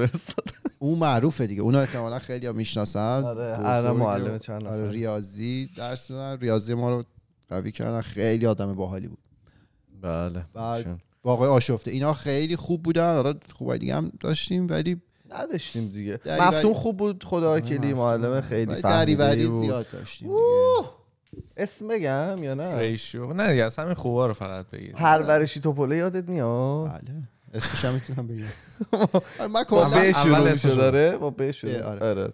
اون معروفه دیگه اونا احتمالا خیلی ها میشناسن آره معلم آره، چند ریاضی درس ریاضی ما رو قوی کردن خیلی آدم باحالی بود بله واقعا آشفته اینا خیلی خوب بودن آره خوبای دیگه هم داشتیم ولی نداشتیم دیگه مفتون خوب بود خدا آره، کلی معلم خیلی فهمیده بود زیاد داشتیم اسم بگم یا نه ریشو نه دیگه همین خوبا رو فقط بگید پرورشی توپله یادت میاد بله اسمش هم میتونم بگم آره، کلا آره، اول داره با بهش آره,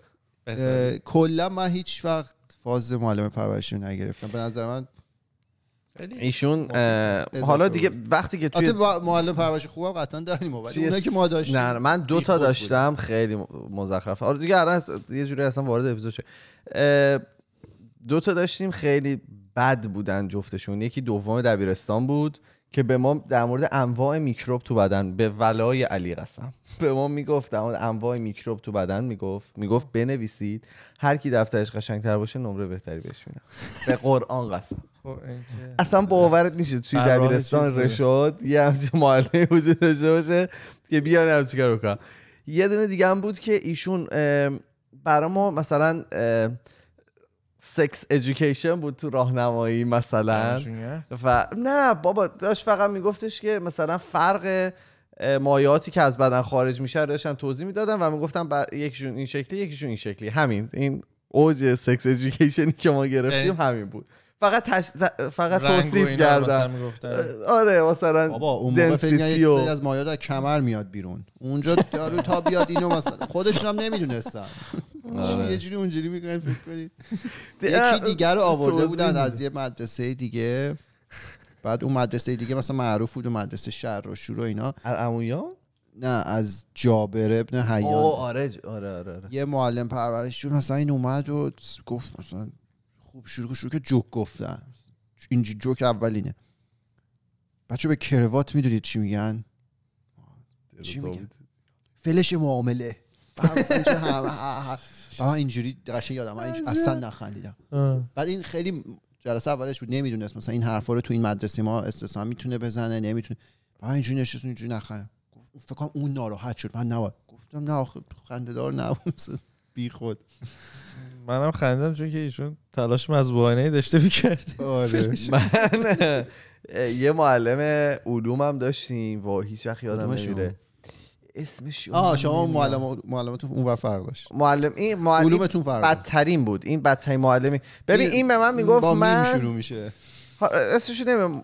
آره. کلا من هیچ وقت فاز معلم پرورشی نگرفتم به نظر من ایشون حالا دیگه وقتی که توی معلم پرورش خوبم قطعا داریم ولی اونایی که ما داشتیم نه من دو تا داشتم خیلی مزخرف حالا دیگه الان یه جوری اصلا وارد اپیزود شه دو تا داشتیم خیلی بد بودن جفتشون یکی دوم دبیرستان بود که به ما در مورد انواع میکروب تو بدن به ولای علی قسم به ما میگفت در انواع میکروب تو بدن میگفت میگفت بنویسید هر کی دفترش قشنگتر باشه نمره بهتری بهش میدم به قرآن قسم خب، اصلا بله. باورت میشه توی دبیرستان رشد یه همچین معلمی وجود داشته باشه که بیان هم چیکار یه دونه دیگه هم بود که ایشون برای ما مثلا سکس ادویکیشن بود تو راهنمایی مثلا آره، و نه بابا داشت فقط میگفتش که مثلا فرق مایاتی که از بدن خارج میشه داشتن توضیح میدادن و میگفتن یکیشون این شکلی یکیشون این شکلی همین این اوج سکس ادویکیشنی که ما گرفتیم یعنی؟ همین بود فقط تش... فقط توصیف کردم آره مثلا بابا اون موقع و... از مایات کمر میاد بیرون اونجا دارو تا بیاد اینو مثلا خودشون هم نمیدونستن آره. یه جوری اونجوری میکنید فکر کنید یکی دیگر رو آورده بودن از یه مدرسه دیگه بعد اون مدرسه دیگه مثلا معروف بود و مدرسه شهر و شور و اینا امویا نه از جابر ابن حیان آره،, آره آره آره یه معلم پرورشیون مثلا این اومد و گفت مثلا خوب شروع شروع که جوک گفتن این جوک اولینه بچه به کروات میدونید چی میگن چی میگن فلش معامله و من اینجوری قشنگ یادم اصلا نخندیدم بعد این خیلی جلسه اولش بود نمیدونست مثلا این حرفا رو تو این مدرسه ما استثنا میتونه بزنه نمیتونه من اینجوری نشست اینجوری نخندم فکر کنم اون ناراحت شد من نه. گفتم نه آخه دار نبود بی خود منم خندم چون که ایشون تلاش مزبوعانه داشته میکرد آره. من یه معلم علومم داشتیم و هیچ وقت یادم نمیره اسمش آه شما معلم معلمتون اونور فرق داشت معلم این معلم بدترین بود این بدترین معلمی ببین این به من میگفت من شروع میشه اسمش نمی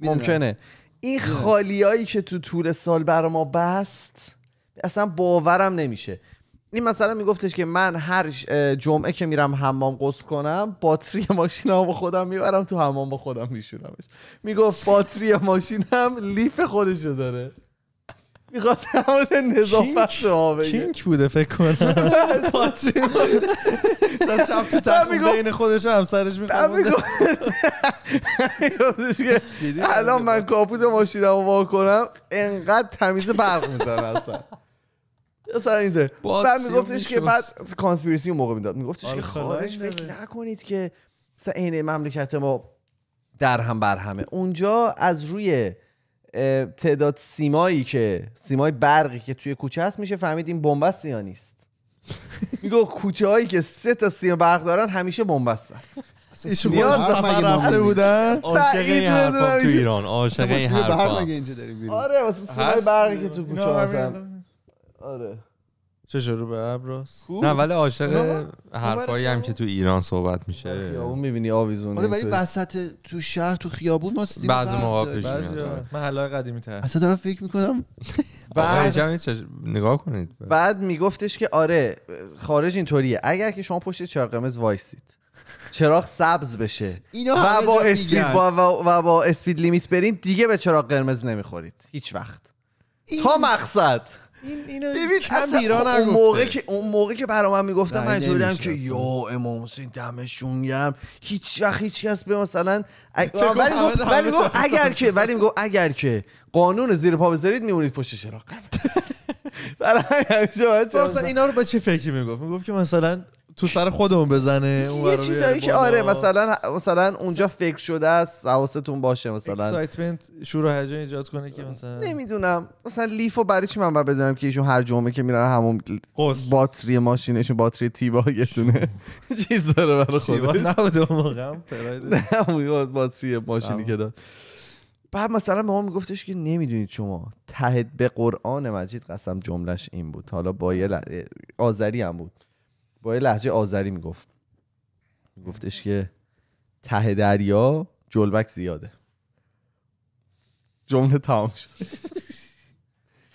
ممکنه این خالیایی که تو طول سال بر ما بست اصلا باورم نمیشه این مثلا میگفتش که من هر جمعه که میرم حمام قصد کنم باتری ماشینم با خودم میبرم تو حمام با خودم میشورمش میگفت باتری ماشینم لیف خودشو داره میخواست همون نظافت ما بگه چینک بوده فکر کنم پاتری بوده تو تقویم بین خودش و همسرش که الان من کاپوت ماشینم رو وا کنم انقدر تمیز برق میزنه اصلا اصلا اینجا بعد میگفتش که بعد کانسپیرسی موقع میداد میگفتش که آره، خواهش فکر نکنید که مثلا این مملکت ما در هم بر همه اونجا از روی تعداد سیمایی که سیمای برقی که توی کوچه هست میشه فهمید این بنبست یا نیست میگو کوچه هایی که سه تا سیم برق دارن همیشه بنبستن ایشون سفر رفته بودن عاشق این حرفا تو ایران عاشق این حرفا آره واسه سیمای برقی که تو کوچه هستن آره چه شروع به ابراس نه ولی عاشق حرفایی هم که تو ایران صحبت میشه آره، خیابون میبینی آویزون آره ولی وسط تو شهر تو خیابون ما بعضی موقع پیش میاد آره. محله قدیمی تر اصلا دارم فکر میکنم بعد نگاه کنید بعد میگفتش که آره خارج اینطوریه اگر که شما پشت چراغ قرمز وایسید چراغ سبز بشه و با اسپید با و با اسپید لیمیت برین دیگه به چراغ قرمز نمیخورید هیچ وقت تا مقصد این اینو ببین کم اون موقع که اون موقع که برام من میگفتم که یا امام حسین دمشون گرم هیچ وقت هیچ کس به مثلا ولی ولی اگر که ولی میگم اگر که قانون زیر پا بذارید میمونید پشت چراغ برای همیشه مثلا اینا رو با چه فکری میگفت میگفت که مثلا تو سر خودمون بزنه یه چیزایی که آره مثلا مثلا اونجا فکر شده است حواستون باشه مثلا اکسایتمنت شروع هیجان ایجاد کنه که مثلا نمیدونم مثلا لیفو برای چی من باید بدونم که ایشون هر جمعه که میرن همون باتری ماشینشون باتری تیبا یه دونه چیز داره برای خودش اون موقع نه باتری ماشینی که داد بعد مثلا به ما میگفتش که نمیدونید شما تهد به قرآن مجید قسم جملش این بود حالا با یه آذری هم بود با یه لحجه آذری میگفت میگفتش که ته دریا جلبک زیاده جمله تمام شد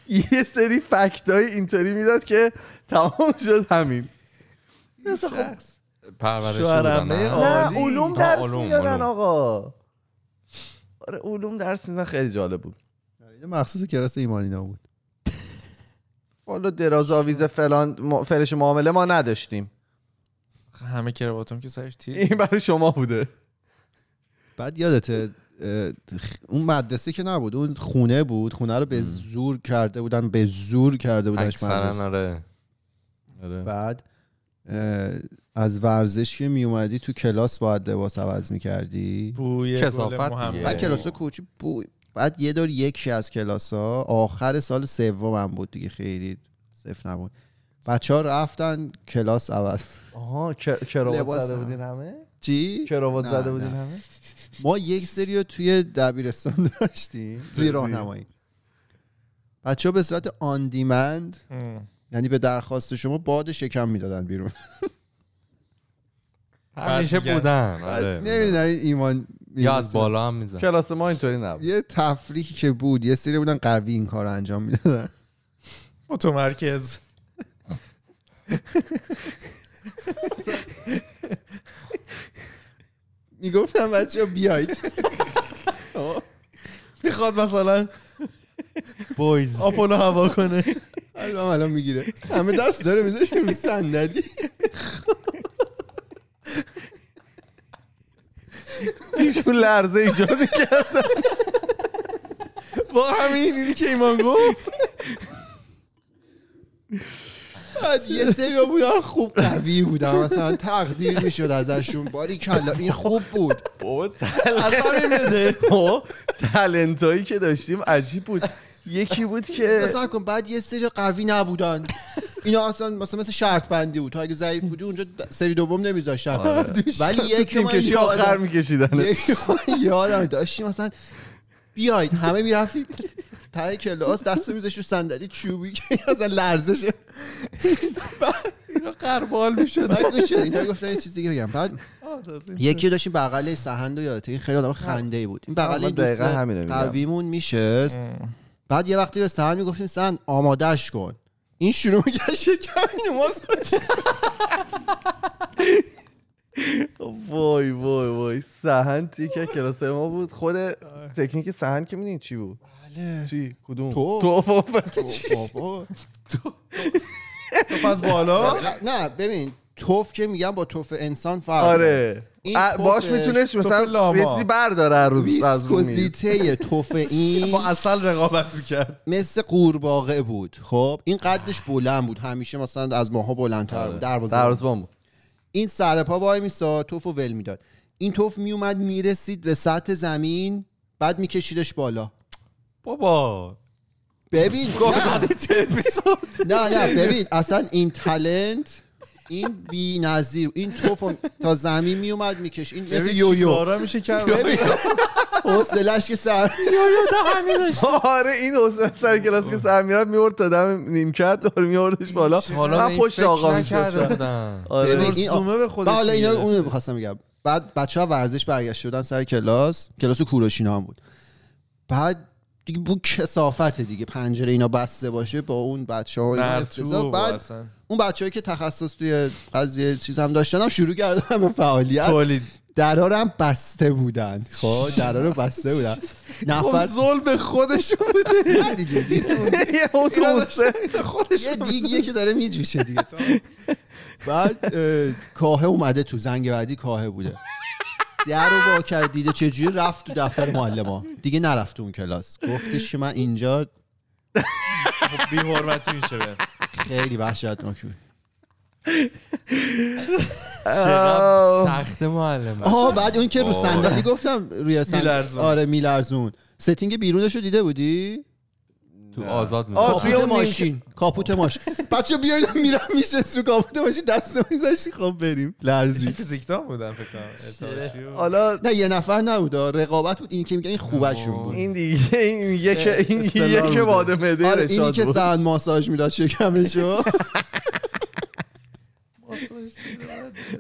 یه سری فکت های اینطوری میداد که تمام شد همین خب شخص نه علوم درس میدادن آقا آره علوم درس میدادن خیلی جالب بود مخصوص کلاس ایمانی بود والا دراز آویز فلان فرش معامله ما نداشتیم همه کرواتم که سرش تیر این برای شما بوده بعد یادته اون مدرسه که نبود اون خونه بود خونه رو به زور کرده بودن به زور کرده بودن آره. آره. بعد از ورزش که می اومدی تو کلاس باید لباس عوض می کردی بوی کلاس کوچی بوی بعد یه دور یکی از کلاس ها آخر سال سومم بود دیگه خیلی صفر نبود بچه ها رفتن کلاس عوض آها کراوات زده بودین همه؟ چی؟ کراوات زده بودین همه؟ ما یک سری رو توی دبیرستان داشتیم توی راهنمایی بچه ها به صورت آن دیمند یعنی به درخواست شما باد شکم میدادن بیرون همیشه بودن آره. نمیدونم ایمان یا از بالا هم میزن کلاس ما اینطوری نبود یه تفریحی که بود یه سری بودن قوی این کار انجام میدادن متمرکز میگفتم بچه بیاید میخواد مثلا بویز آپولو هوا کنه الان الان میگیره همه دست داره میذاره رو صندلی ایشون لرزه ایجاد کردن با همین اینی که ایمان گفت بعد یه سری بودن خوب قوی بودن مثلا تقدیر میشد ازشون باری کلا این خوب بود بابا تلنت هایی که داشتیم عجیب بود یکی بود که مثلا کن بعد یه سری قوی نبودن اینا اصلا مثلا مثل شرط بندی بود تا اگه ضعیف بودی اونجا سری دوم نمیذاشتن آره. ولی یک تیم کشی آخر میکشیدن یادم داشتیم مثلا بیاید همه میرفتید تای کلاس دست میذاشت رو صندلی چوبی که اصلا لرزشه اینو قربال میشد اینا گفتن یه چیز بگم بعد یکی داشتیم بغل سهند و یادت این خیلی آدم خنده ای بود این بغل دقیقاً همین قویمون میشه بعد یه وقتی به سهن میگفتیم سهن آمادهش کن این شروع گشت کمی وای وای وای سهن تیکه کلاس ما بود خود تکنیک سهن که میدین چی بود بله. چی کدوم تو تو بابا تو پس بالا نه ببین توف که میگم با توف انسان فرق آره باش میتونست مثلا یه چیزی برداره روز از ویسکوزیته توف این با اصل رقابت میکرد مثل قورباغه بود خب این قدش بلند بود همیشه مثلا از ماها بلندتر آره. بود دروازه‌بان بود این سرپا وای میسا توف و ول میداد این توف میومد میرسید به سطح زمین بعد میکشیدش بالا بابا ببین نه نه ببین اصلا این تلنت این بی نظیر این توف تا زمین می اومد میکش این مثل یو میشه کرد حوصلش که سر یویو آره این حسلش سر کلاس که سر میرد میورد تا دم نیمکت دور میوردش بالا من پشت آقا میشد آره این به حالا اینا اونو میخواستم بگم بعد بچه ها ورزش برگشت شدن سر کلاس کلاس کوروشینا هم بود بعد دیگه بود کسافته دیگه پنجره اینا بسته باشه با اون بچه ها بعد اون بچه‌ای که تخصص توی قضیه چیز هم داشتن هم شروع کردم به فعالیت تولید هم بسته بودن خب درا رو بسته بودن خب، نفر ظلم خودشون بوده نه دیگه دیگه یه دیگه که داره میجوشه دیگه بعد کاهه اومده تو زنگ بعدی کاهه بوده در رو با کرد دیده چجوری رفت تو دفتر معلم ها دیگه نرفت اون کلاس گفتش که من اینجا بی حرمتی میشه به خیلی وحشت نکوی سخت معلم آها بعد اون که رو صندلی گفتم روی آره میلرزون ستینگ بیرونش رو دیده بودی تو آزاد میشی، آه توی ماشین کاپوت ماشین بچا بیاید میرم میشه رو کاپوت ماشین دست میذاشی خب بریم لرزی فیزیکتا بودن فکر کنم حالا نه یه نفر نبود رقابت بود این که میگن این خوبشون بود این دیگه این یک این یک واده مده آره اینی که سن ماساژ میداد شکمشو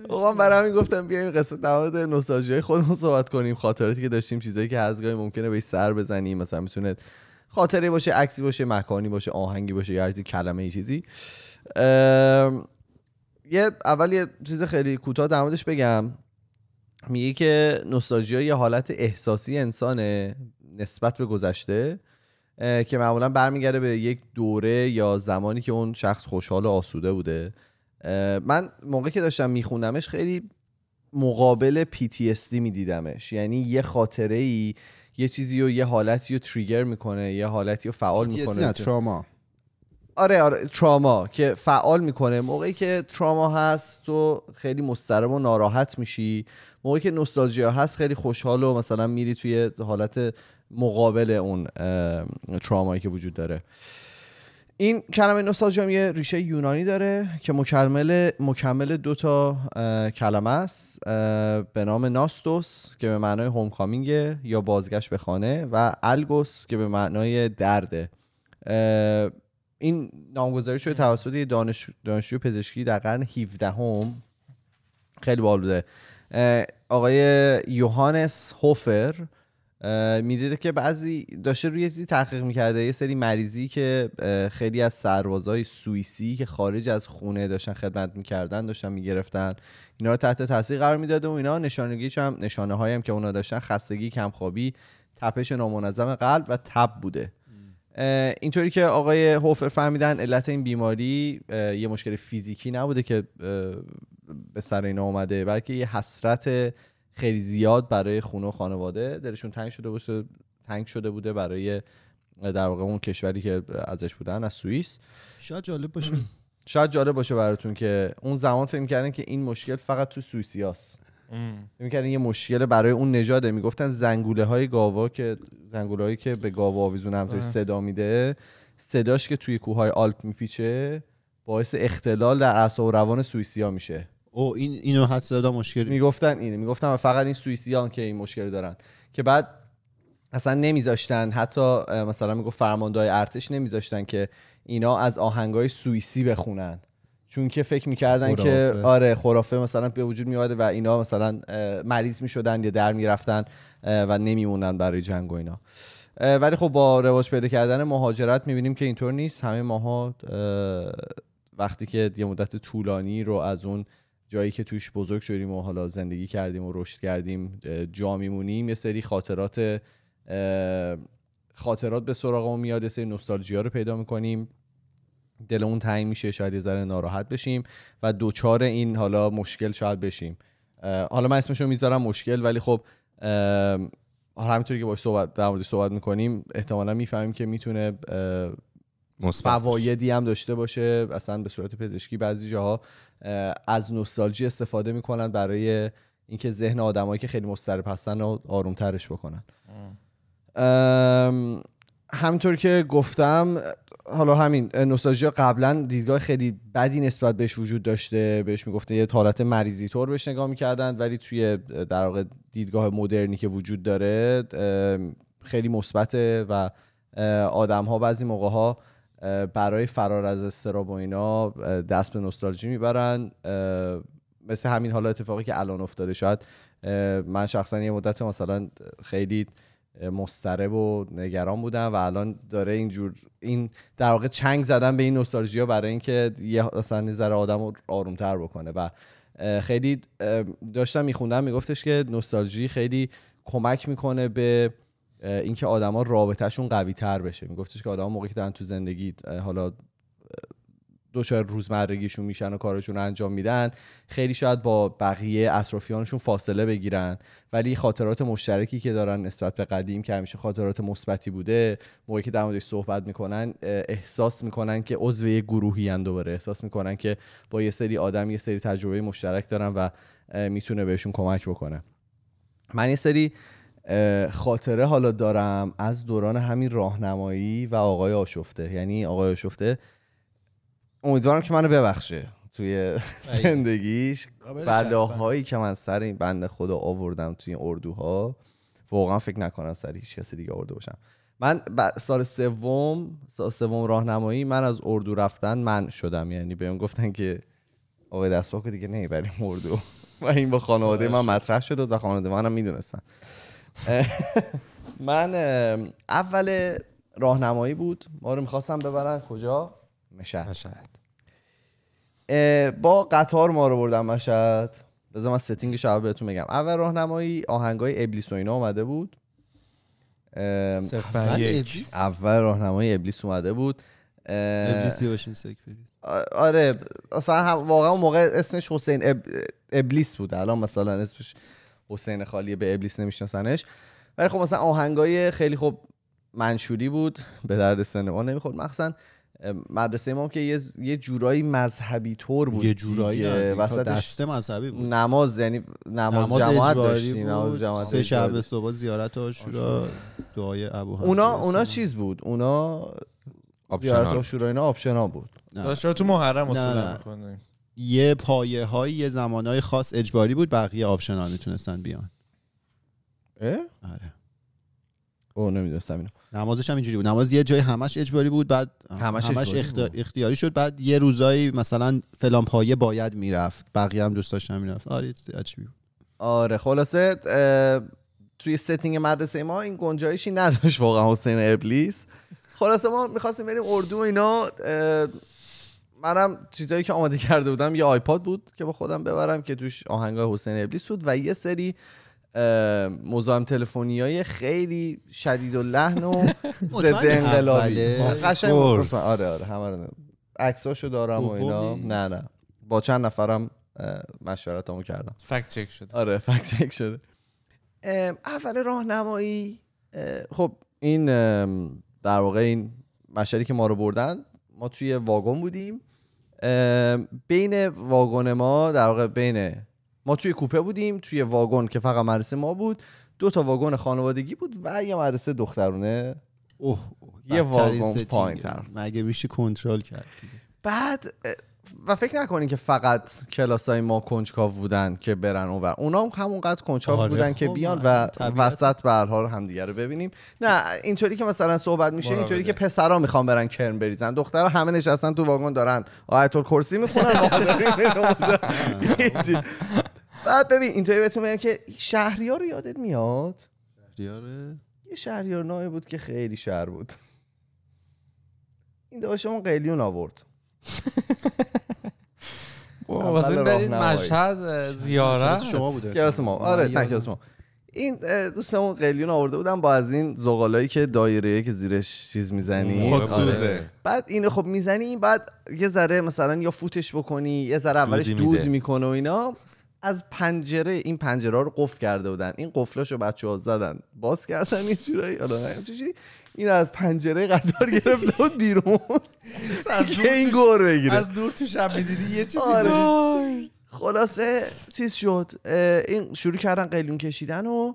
آقا من همین گفتم بیایم قصه در مورد نوستالژی خودمون صحبت کنیم خاطراتی که داشتیم چیزایی که گاهی ممکنه به سر بزنیم مثلا میتونه خاطره باشه عکسی باشه مکانی باشه آهنگی باشه یا هرزی کلمه چیزی یه اول یه چیز خیلی کوتاه در موردش بگم میگه که نوستالژیا یه حالت احساسی انسانه نسبت به گذشته که معمولا برمیگرده به یک دوره یا زمانی که اون شخص خوشحال و آسوده بوده من موقع که داشتم میخونمش خیلی مقابل PTSD میدیدمش یعنی یه خاطره ای یه چیزی و یه حالتی رو تریگر میکنه یه حالتی رو فعال میکنه تراما آره آره تراما که فعال میکنه موقعی که تراما هست تو خیلی مسترم و ناراحت میشی موقعی که نوستالژیا هست خیلی خوشحال و مثلا میری توی حالت مقابل اون ترامایی که وجود داره این کلمه نوستالژی یه ریشه یونانی داره که مکمل مکمل دو تا کلمه است به نام ناستوس که به معنای کامینگه یا بازگشت به خانه و الگوس که به معنای درده این نامگذاری شده توسط دانش... پزشکی در قرن 17 هم خیلی بالوده آقای یوهانس هوفر میدیده که بعضی داشته روی چیزی تحقیق میکرده یه سری مریضی که خیلی از سربازای سوئیسی که خارج از خونه داشتن خدمت میکردن داشتن میگرفتن اینا رو تحت تاثیر قرار میداده و اینا نشانگی هم نشانه هایی هم که اونا داشتن خستگی کمخوابی تپش نامنظم قلب و تب بوده اینطوری که آقای هوفر فهمیدن علت این بیماری یه مشکل فیزیکی نبوده که به سر اینا اومده بلکه یه حسرت خیلی زیاد برای خونه و خانواده دلشون تنگ شده بوده تنگ شده بوده برای در واقع اون کشوری که ازش بودن از سوئیس شاید جالب باشه شاید جالب باشه براتون که اون زمان فکر کردن که این مشکل فقط تو سوئیسیاست میکردن یه مشکل برای اون نژاده میگفتن زنگوله های گاوا که زنگوله هایی که به گاوا آویزون هم صدا میده صداش که توی کوههای آلپ میپیچه باعث اختلال در اعصاب و روان سوئیسیا میشه او این اینو حد صدا مشکل میگفتن اینه میگفتن فقط این سوئیسیان که این مشکل دارن که بعد اصلا نمیذاشتن حتی مثلا میگفت فرماندهای ارتش نمیذاشتن که اینا از آهنگای سوئیسی بخونن چون که فکر میکردن که آره خرافه مثلا به وجود میاد و اینا مثلا مریض میشدن یا در میرفتن و نمیمونن برای جنگ و اینا ولی خب با رواج پیدا کردن مهاجرت میبینیم که اینطور نیست همه ماها وقتی که یه مدت طولانی رو از اون جایی که توش بزرگ شدیم و حالا زندگی کردیم و رشد کردیم جا میمونیم یه سری خاطرات خاطرات به سراغمون میاد یه سری نوستالژیا رو پیدا میکنیم اون تنگ میشه شاید یه ذره ناراحت بشیم و دوچار این حالا مشکل شاید بشیم حالا من اسمشو میذارم مشکل ولی خب همینطوری که باش صحبت در مورد صحبت میکنیم احتمالا میفهمیم که میتونه فوایدی هم داشته باشه اصلا به صورت پزشکی بعضی جاها از نوستالژی استفاده میکنن برای اینکه ذهن آدمایی که خیلی مضطرب هستن رو آرومترش بکنن همینطور که گفتم حالا همین نوستالژی قبلا دیدگاه خیلی بدی نسبت بهش وجود داشته بهش میگفته یه حالت مریضی طور بهش نگاه میکردن ولی توی در واقع دیدگاه مدرنی که وجود داره خیلی مثبت و آدم ها بعضی موقع ها برای فرار از استراب و اینا دست به نوستالژی میبرن مثل همین حالا اتفاقی که الان افتاده شاید من شخصا یه مدت مثلا خیلی مسترب و نگران بودم و الان داره اینجور این در واقع چنگ زدن به این ها برای اینکه یه اصلا ذره آدم رو تر بکنه و خیلی داشتم میخوندم میگفتش که نوستالژی خیلی کمک میکنه به اینکه آدما رابطهشون قوی تر بشه میگفتش که آدما موقعی که دارن تو زندگی حالا دچار روزمرگیشون میشن و کارشون رو انجام میدن خیلی شاید با بقیه اطرافیانشون فاصله بگیرن ولی خاطرات مشترکی که دارن نسبت به قدیم که همیشه خاطرات مثبتی بوده موقعی که در موردش صحبت میکنن احساس میکنن که عضو یه گروهی هن دوباره احساس میکنن که با یه سری آدم یه سری تجربه مشترک دارن و میتونه بهشون کمک بکنه من یه سری خاطره حالا دارم از دوران همین راهنمایی و آقای آشفته یعنی آقای آشفته امیدوارم که منو ببخشه توی بله. زندگیش بلاهایی که من سر این بند خدا آوردم توی این اردوها واقعا فکر نکنم سر هیچ کسی دیگه آورده باشم من سال سوم سال سوم راهنمایی من از اردو رفتن من شدم یعنی به بهم گفتن که آقای دستباکو دیگه نمیبریم اردو و این با خانواده من مطرح شد و خانواده منم میدونستم. من اول راهنمایی بود ما رو میخواستم ببرن کجا مشهد با قطار ما رو بردم مشهد بذار من ستینگش شب بهتون بگم اول راهنمایی آهنگای ابلیس و اینا اومده بود اول ابلیس اول راهنمایی ابلیس اومده بود ابلیس آره اصلا واقعا اون موقع اسمش حسین ابلیس بود الان مثلا اسمش حسین خالی به ابلیس نمیشناسنش ولی خب مثلا آهنگای خیلی خب منشوری بود به درد سن ما نمیخورد مخصوصا مدرسه ما که یه جورایی مذهبی طور بود یه جورایی آره، وسط مذهبی بود نماز یعنی نماز, نماز جماعت داشتیم نماز جماعت سه شب صبح زیارت آشورا دعای ابو اونا اونا چیز بود اونا زیارت آشورا اینا آپشنال بود داشت تو محرم اصولا می‌کنیم یه پایه های یه زمان های خاص اجباری بود بقیه ها میتونستن بیان اه؟ آره او نمیدونستم اینو نمازش هم اینجوری بود نماز یه جای همش اجباری بود بعد همش, همش اختیاری شد بعد یه روزایی مثلا فلان پایه باید میرفت بقیه هم دوست داشتن میرفت آره بود آره خلاصه توی ستینگ مدرسه ما این گنجایشی نداشت واقعا حسین ابلیس خلاصه ما میخواستیم بریم اردو اینا منم چیزایی که آماده کرده بودم یه آیپاد بود که با خودم ببرم که توش آهنگای حسین ابلیس بود و یه سری مزاحم تلفنی های خیلی شدید و لحن و ضد انقلابی قشنگ آره آره همه عکساشو دارم و اینا نه نه با چند نفرم مشورتامو کردم فکت چک شد آره فکت چک شده اول راهنمایی خب این در واقع این مشهدی که ما رو بردن ما توی واگن بودیم بین واگن ما در واقع بین ما توی کوپه بودیم توی واگن که فقط مدرسه ما بود دو تا واگن خانوادگی بود و یه مدرسه دخترونه اوه, یه واگن پایین مگه میشه کنترل کرد بعد و فکر نکنین که فقط های ما کنجکاو بودن که برن و اونا هم همونقدر کنجکاو آره بودن که خب، بیان و طبیعت. وسط به هر حال همدیگه رو ببینیم نه اینطوری که مثلا صحبت میشه اینطوری که پسرا میخوان برن کرم بریزن دخترا همه نشستن تو واگن دارن آیت کرسی میخونن بعد ببین اینطوری بهتون میگم که شهریار رو یادت میاد شهریار یه شهریار نایی بود که خیلی شهر بود این آورد بله، واسه برید مشهد زیارت شما بوده ما آره،, آره نه آره. این دوستمون قلیون آورده بودم با از این زغالایی که دایره که زیرش چیز میزنی خودسوزه آره. بعد اینو خب میزنی بعد یه ذره مثلا یا فوتش بکنی یه ذره اولش دود میکنه و اینا از پنجره این پنجره رو قفل کرده بودن این قفلاشو بچه ها زدن باز کردن یه جورایی حالا این از پنجره قطار گرفته بود بیرون این گور بگیره از دور تو شب میدیدی یه چیزی آره. خلاصه چیز شد این شروع کردن قلیون کشیدن و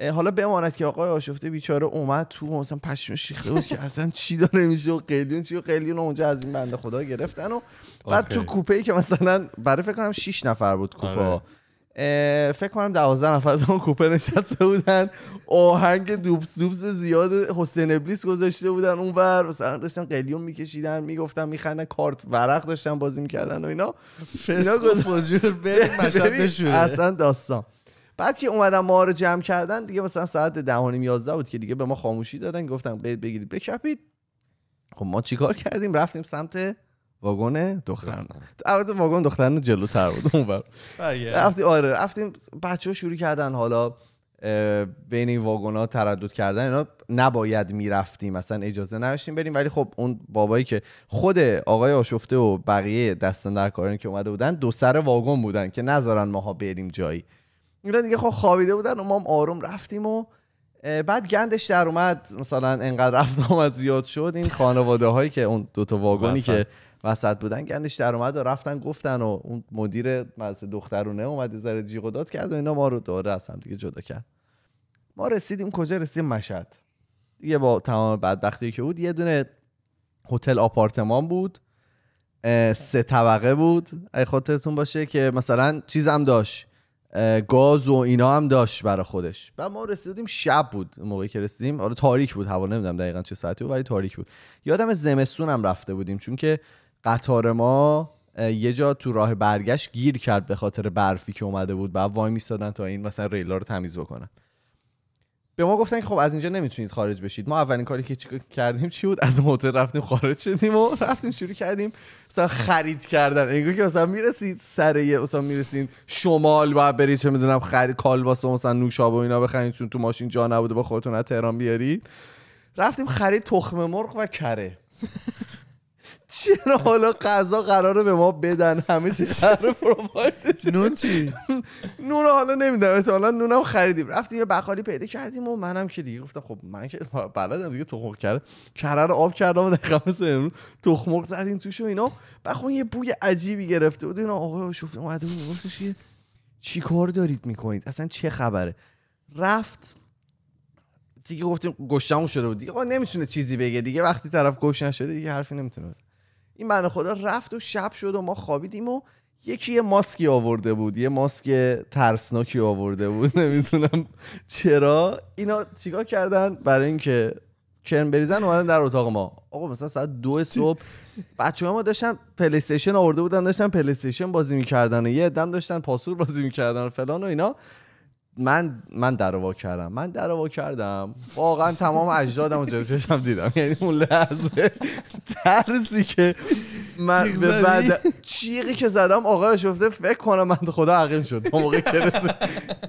حالا بماند که آقای آشفته بیچاره اومد تو مثلا پشم شیخته بود که اصلا چی داره میشه و قلیون چی و قلیون اونجا از این بنده خدا گرفتن و بعد تو کوپه ای که مثلا برای فکر کنم 6 نفر بود کوپا آره. فکر کنم 12 نفر از اون کوپه نشسته بودن آهنگ دوبس دوبس زیاد حسین ابلیس گذاشته بودن اون بر مثلا داشتن قلیون میکشیدن میگفتن میخندن کارت ورق داشتن بازی میکردن و اینا اینا فجور بریم اصلا داستان بعد که اومدن ما رو جمع کردن دیگه مثلا ساعت دهانیم یازده بود که دیگه به ما خاموشی دادن گفتن بگیرید بکپید خب ما چیکار کردیم رفتیم سمت واگن دختران البته واگن دختران جلوتر بود اونور رفتیم آره رفتیم بچه ها شروع کردن حالا بین این واگن ها تردد کردن اینا نباید میرفتیم مثلا اجازه نداشتیم بریم ولی خب اون بابایی که خود آقای آشفته و بقیه دستن در که اومده بودن دو سر واگن بودن که نذارن ماها بریم جایی اینا دیگه خب خوابیده بودن و ما هم آروم رفتیم و بعد گندش در اومد مثلا انقدر رفت آمد زیاد شد این خانواده هایی که اون دوتا واگونی که وسط بودن گندش در اومد و رفتن گفتن و اون مدیر مدرسه دخترونه اومد ذره جیغ داد کرد و اینا ما رو دوره از هم دیگه جدا کرد ما رسیدیم کجا رسیدیم مشهد یه با تمام بدبختی که بود یه دونه هتل آپارتمان بود سه طبقه بود ای خاطرتون باشه که مثلا چیزم داشت گاز و اینا هم داشت برای خودش و ما رسیدیم شب بود موقعی که رسیدیم آره تاریک بود هوا نمیدونم دقیقا چه ساعتی بود ولی تاریک بود یادم زمستون هم رفته بودیم چون که قطار ما یه جا تو راه برگشت گیر کرد به خاطر برفی که اومده بود بعد وای میستادن تا این مثلا ریلا رو تمیز بکنن به ما گفتن که خب از اینجا نمیتونید خارج بشید ما اولین کاری که کردیم چی بود از هتل رفتیم خارج شدیم و رفتیم شروع کردیم مثلا خرید کردن انگار که مثلا میرسید سر یه مثلا میرسید شمال و برید چه میدونم خرید کالباس و مثلا نوشابه و اینا بخرید چون تو ماشین جا نبوده با خودتون از تهران بیارید رفتیم خرید تخم مرغ و کره چرا حالا قضا قراره به ما بدن همه چیز رو پروفایدش نون چی نون حالا نمیدم احتمالاً نونم خریدیم رفتیم یه بخاری پیدا کردیم و منم که دیگه گفتم خب من که بلدم دیگه تخمق کرد کره رو آب کردم و در مثل امروز تخمق زدیم توش و اینا بخون خب یه بوی عجیبی گرفته بود اینا آقای شفت اومده بود گفتش که چی کار دارید میکنید اصلا چه خبره رفت دیگه گفتیم گشتمون شده بود دیگه آقا نمیتونه چیزی بگه دیگه وقتی طرف گوش شده دیگه حرفی نمیتونه این من خدا رفت و شب شد و ما خوابیدیم و یکی یه ماسکی آورده بود یه ماسک ترسناکی آورده بود نمیدونم چرا اینا چیکار کردن برای اینکه کرم بریزن اومدن در اتاق ما آقا مثلا ساعت دو صبح بچه ما داشتن پلیستیشن آورده بودن داشتن پلیستیشن بازی میکردن و یه دم داشتن پاسور بازی میکردن و فلان و اینا من من دروا کردم من دروا کردم واقعا تمام اجدادم و جلو چشم دیدم یعنی اون لحظه ترسی که من بعد چیقی که زدم آقایش شفته فکر کنم من خدا عقیم شد موقع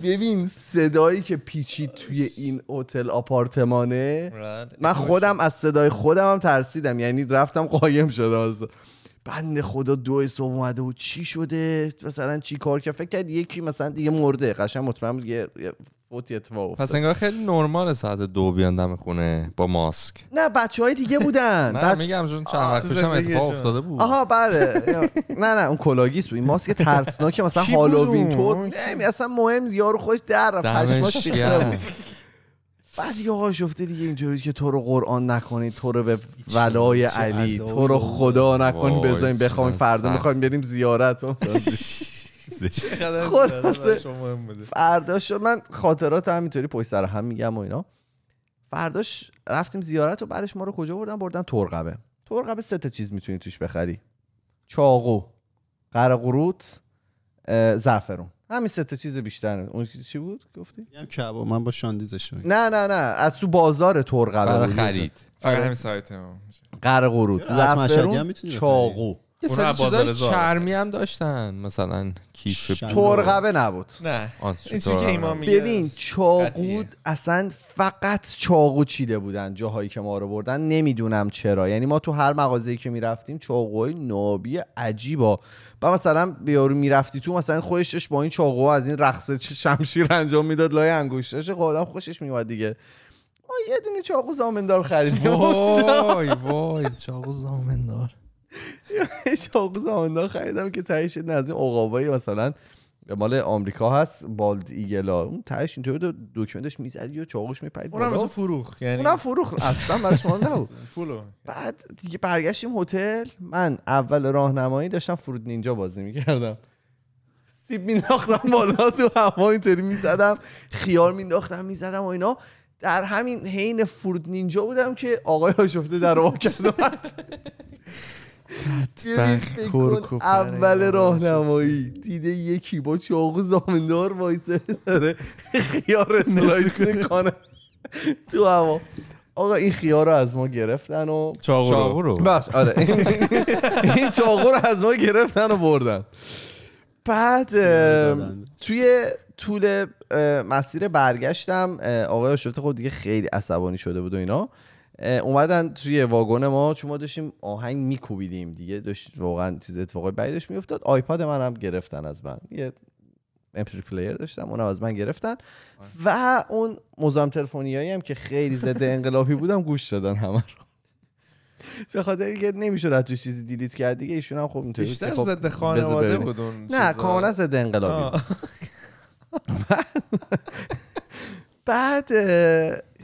ببین صدایی که پیچید توی این هتل آپارتمانه من خودم از صدای خودم هم ترسیدم یعنی رفتم قایم شدم بند خدا دو صبح اومده و چی شده مثلا چی کار کرد فکر کرد یکی مثلا دیگه مرده قشنگ مطمئن بود یه فوتی اتفاق افتاد پس انگار خیلی نرمال ساعت دو بیان دم خونه با ماسک نه بچه های دیگه بودن نه میگم چون چند وقت پیشم اتفاق افتاده بود آها بله نه نه اون کلاگیس بود این ماسک ترسناک مثلا هالووین نه اصلا مهم یارو خودش در رفت پشماش بعد یه شفته دیگه اینجوری که تو رو قرآن نکنی تو رو به ولای علی تو رو خدا نکنی بذاریم بخوایم فردا میخوایم بریم زیارت خلاصه فردا شد من خاطرات همینطوری پشت سر هم میگم و اینا فرداش رفتیم زیارت و بعدش ما رو کجا بردن بردن ترقبه ترقبه سه تا چیز میتونی توش بخری چاقو قرقروت زعفرون همین سه تا چیز بیشتر اون چی بود گفتی میگم کباب من با شاندیزش نه نه نه از تو بازار تور آره، قرار خرید فقط آره، همین سایت قرار قرود زعفرون چاقو یه سری چرمی هم داشتن مثلا کیش ترقبه نبود نه این که ایمان ببین چاقو اصلا فقط چاقو چیده بودن جاهایی که ما رو بردن نمیدونم چرا یعنی ما تو هر مغازه‌ای که میرفتیم چاقوهای نابی عجیبا و مثلا بیارو میرفتی تو مثلا خوشش با این چاقو از این رقص شمشیر انجام میداد لای انگشتش هم خب خوشش میومد دیگه ما یه دونه چاقو زامندار خریدیم وای وای چاقو زامندار یه چاقوز هاندا خریدم که تهش از این عقابایی مثلا مال آمریکا هست بالد ایگلا اون تهش دو دکمنتش میزد یا چاقوش میپرید اونم تو فروخ یعنی اونم فروخ اصلا برای شما نبود فولو بعد دیگه برگشتیم هتل من اول راهنمایی داشتم فرود نینجا بازی میکردم سیب مینداختم بالا تو هوا اینطوری میزدم خیار مینداختم میزدم و اینا در همین حین فرود نینجا بودم که آقای آشفته در رو کرد حتما اول راهنمایی دیده یکی با چاقو زامندار وایسه داره خیار سلایس کنه تو هوا آقا این خیار رو از ما گرفتن و چاقو رو بس آره این چاقو رو از ما گرفتن و بردن بعد توی طول مسیر برگشتم آقای آشفته خود خب دیگه خیلی عصبانی شده بود و اینا اومدن توی واگن ما چون ما داشتیم آهنگ میکوبیدیم دیگه داشت واقعا چیز اتفاقی بدی داشت میافتاد آیپاد منم گرفتن از من یه امپری پلیر داشتم اونم از من گرفتن و اون مزام تلفنیایی هم که خیلی ضد انقلابی بودم گوش دادن همه رو به خاطر اینکه نمیشد از توش چیزی دیلیت کرد دیگه ایشون هم خب اینطوری بیشتر خب ضد خانواده بود نه کاملا ضد انقلابی بعد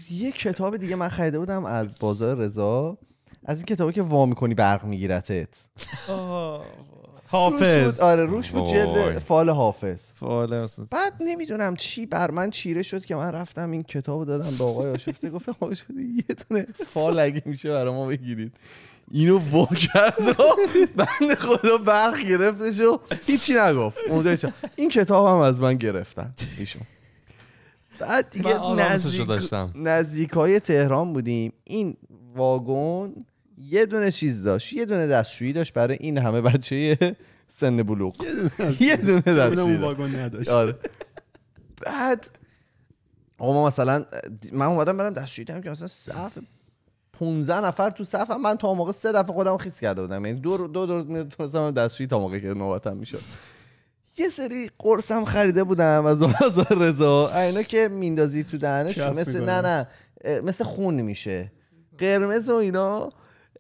یه کتاب دیگه من خریده بودم از بازار رضا از این کتابی که وا میکنی برق میگیرتت حافظ آره روش بود جلد فال حافظ فال بعد نمیدونم چی بر من چیره شد که من رفتم این کتابو دادم به آقای آشفته گفتم آقا شده یه تونه فال اگه میشه برای ما بگیرید اینو وا کرد و بند خدا برق گرفتش و هیچی نگفت این کتاب هم از من گرفتن ایشون بعد دیگه نزدیک داشتم. نزدیک های تهران بودیم این واگن یه دونه چیز داشت یه دونه دستشویی داشت برای این همه بچه سن بلوغ یه دونه دستشویی واگن نداشت آره. بعد آقا مثلا من اومدم برم دستشویی دیدم که مثلا صف 15 نفر تو صف من تا موقع سه دفعه خودم خیس کرده بودم یعنی دو دو دور مثلا دستشویی تا موقع که نوبتم میشد یه سری هم خریده بودم از بازار رضا اینا که میندازی تو دهنش مثل نه نه مثل خون میشه قرمز و اینا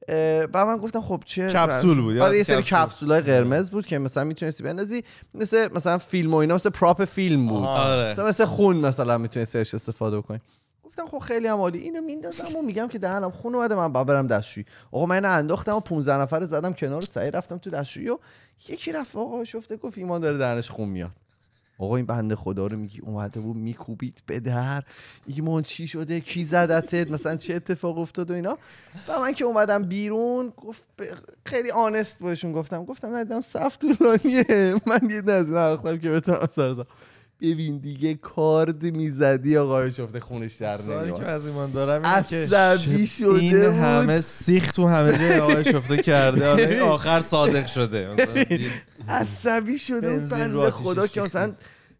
بعد من گفتم خب چه کپسول بود آره، یه سری کپسول های آره. قرمز بود که مثلا میتونستی بندازی مثل مثلا فیلم و اینا مثل پراپ فیلم بود آره. مثل خون مثلا میتونستی استفاده کنی گفتم خب خیلی هم عالی اینو میندازم و میگم که دهنم خون اومده من ببرم برم دستشویی آقا من انداختم و 15 نفر زدم کنار سعی رفتم تو دستشویی و یکی رفت آقا شفته گفت ایمان داره دهنش خون میاد آقا این بنده خدا رو میگی اومده بود میکوبید به در ایمان چی شده کی زدتت مثلا چه اتفاق افتاد و اینا و من که اومدم بیرون گفت خیلی آنست بهشون گفتم گفتم ندیدم صف طولانیه من یه نزدیک که بتونم سر ببین دیگه کارد میزدی آقای شفته خونش در نمیاد سالی که از ایمان دارم شده این همه سیخ تو همه جای آقای شفته کرده آره، آخر صادق شده عصبی شده اون خدا که اصلا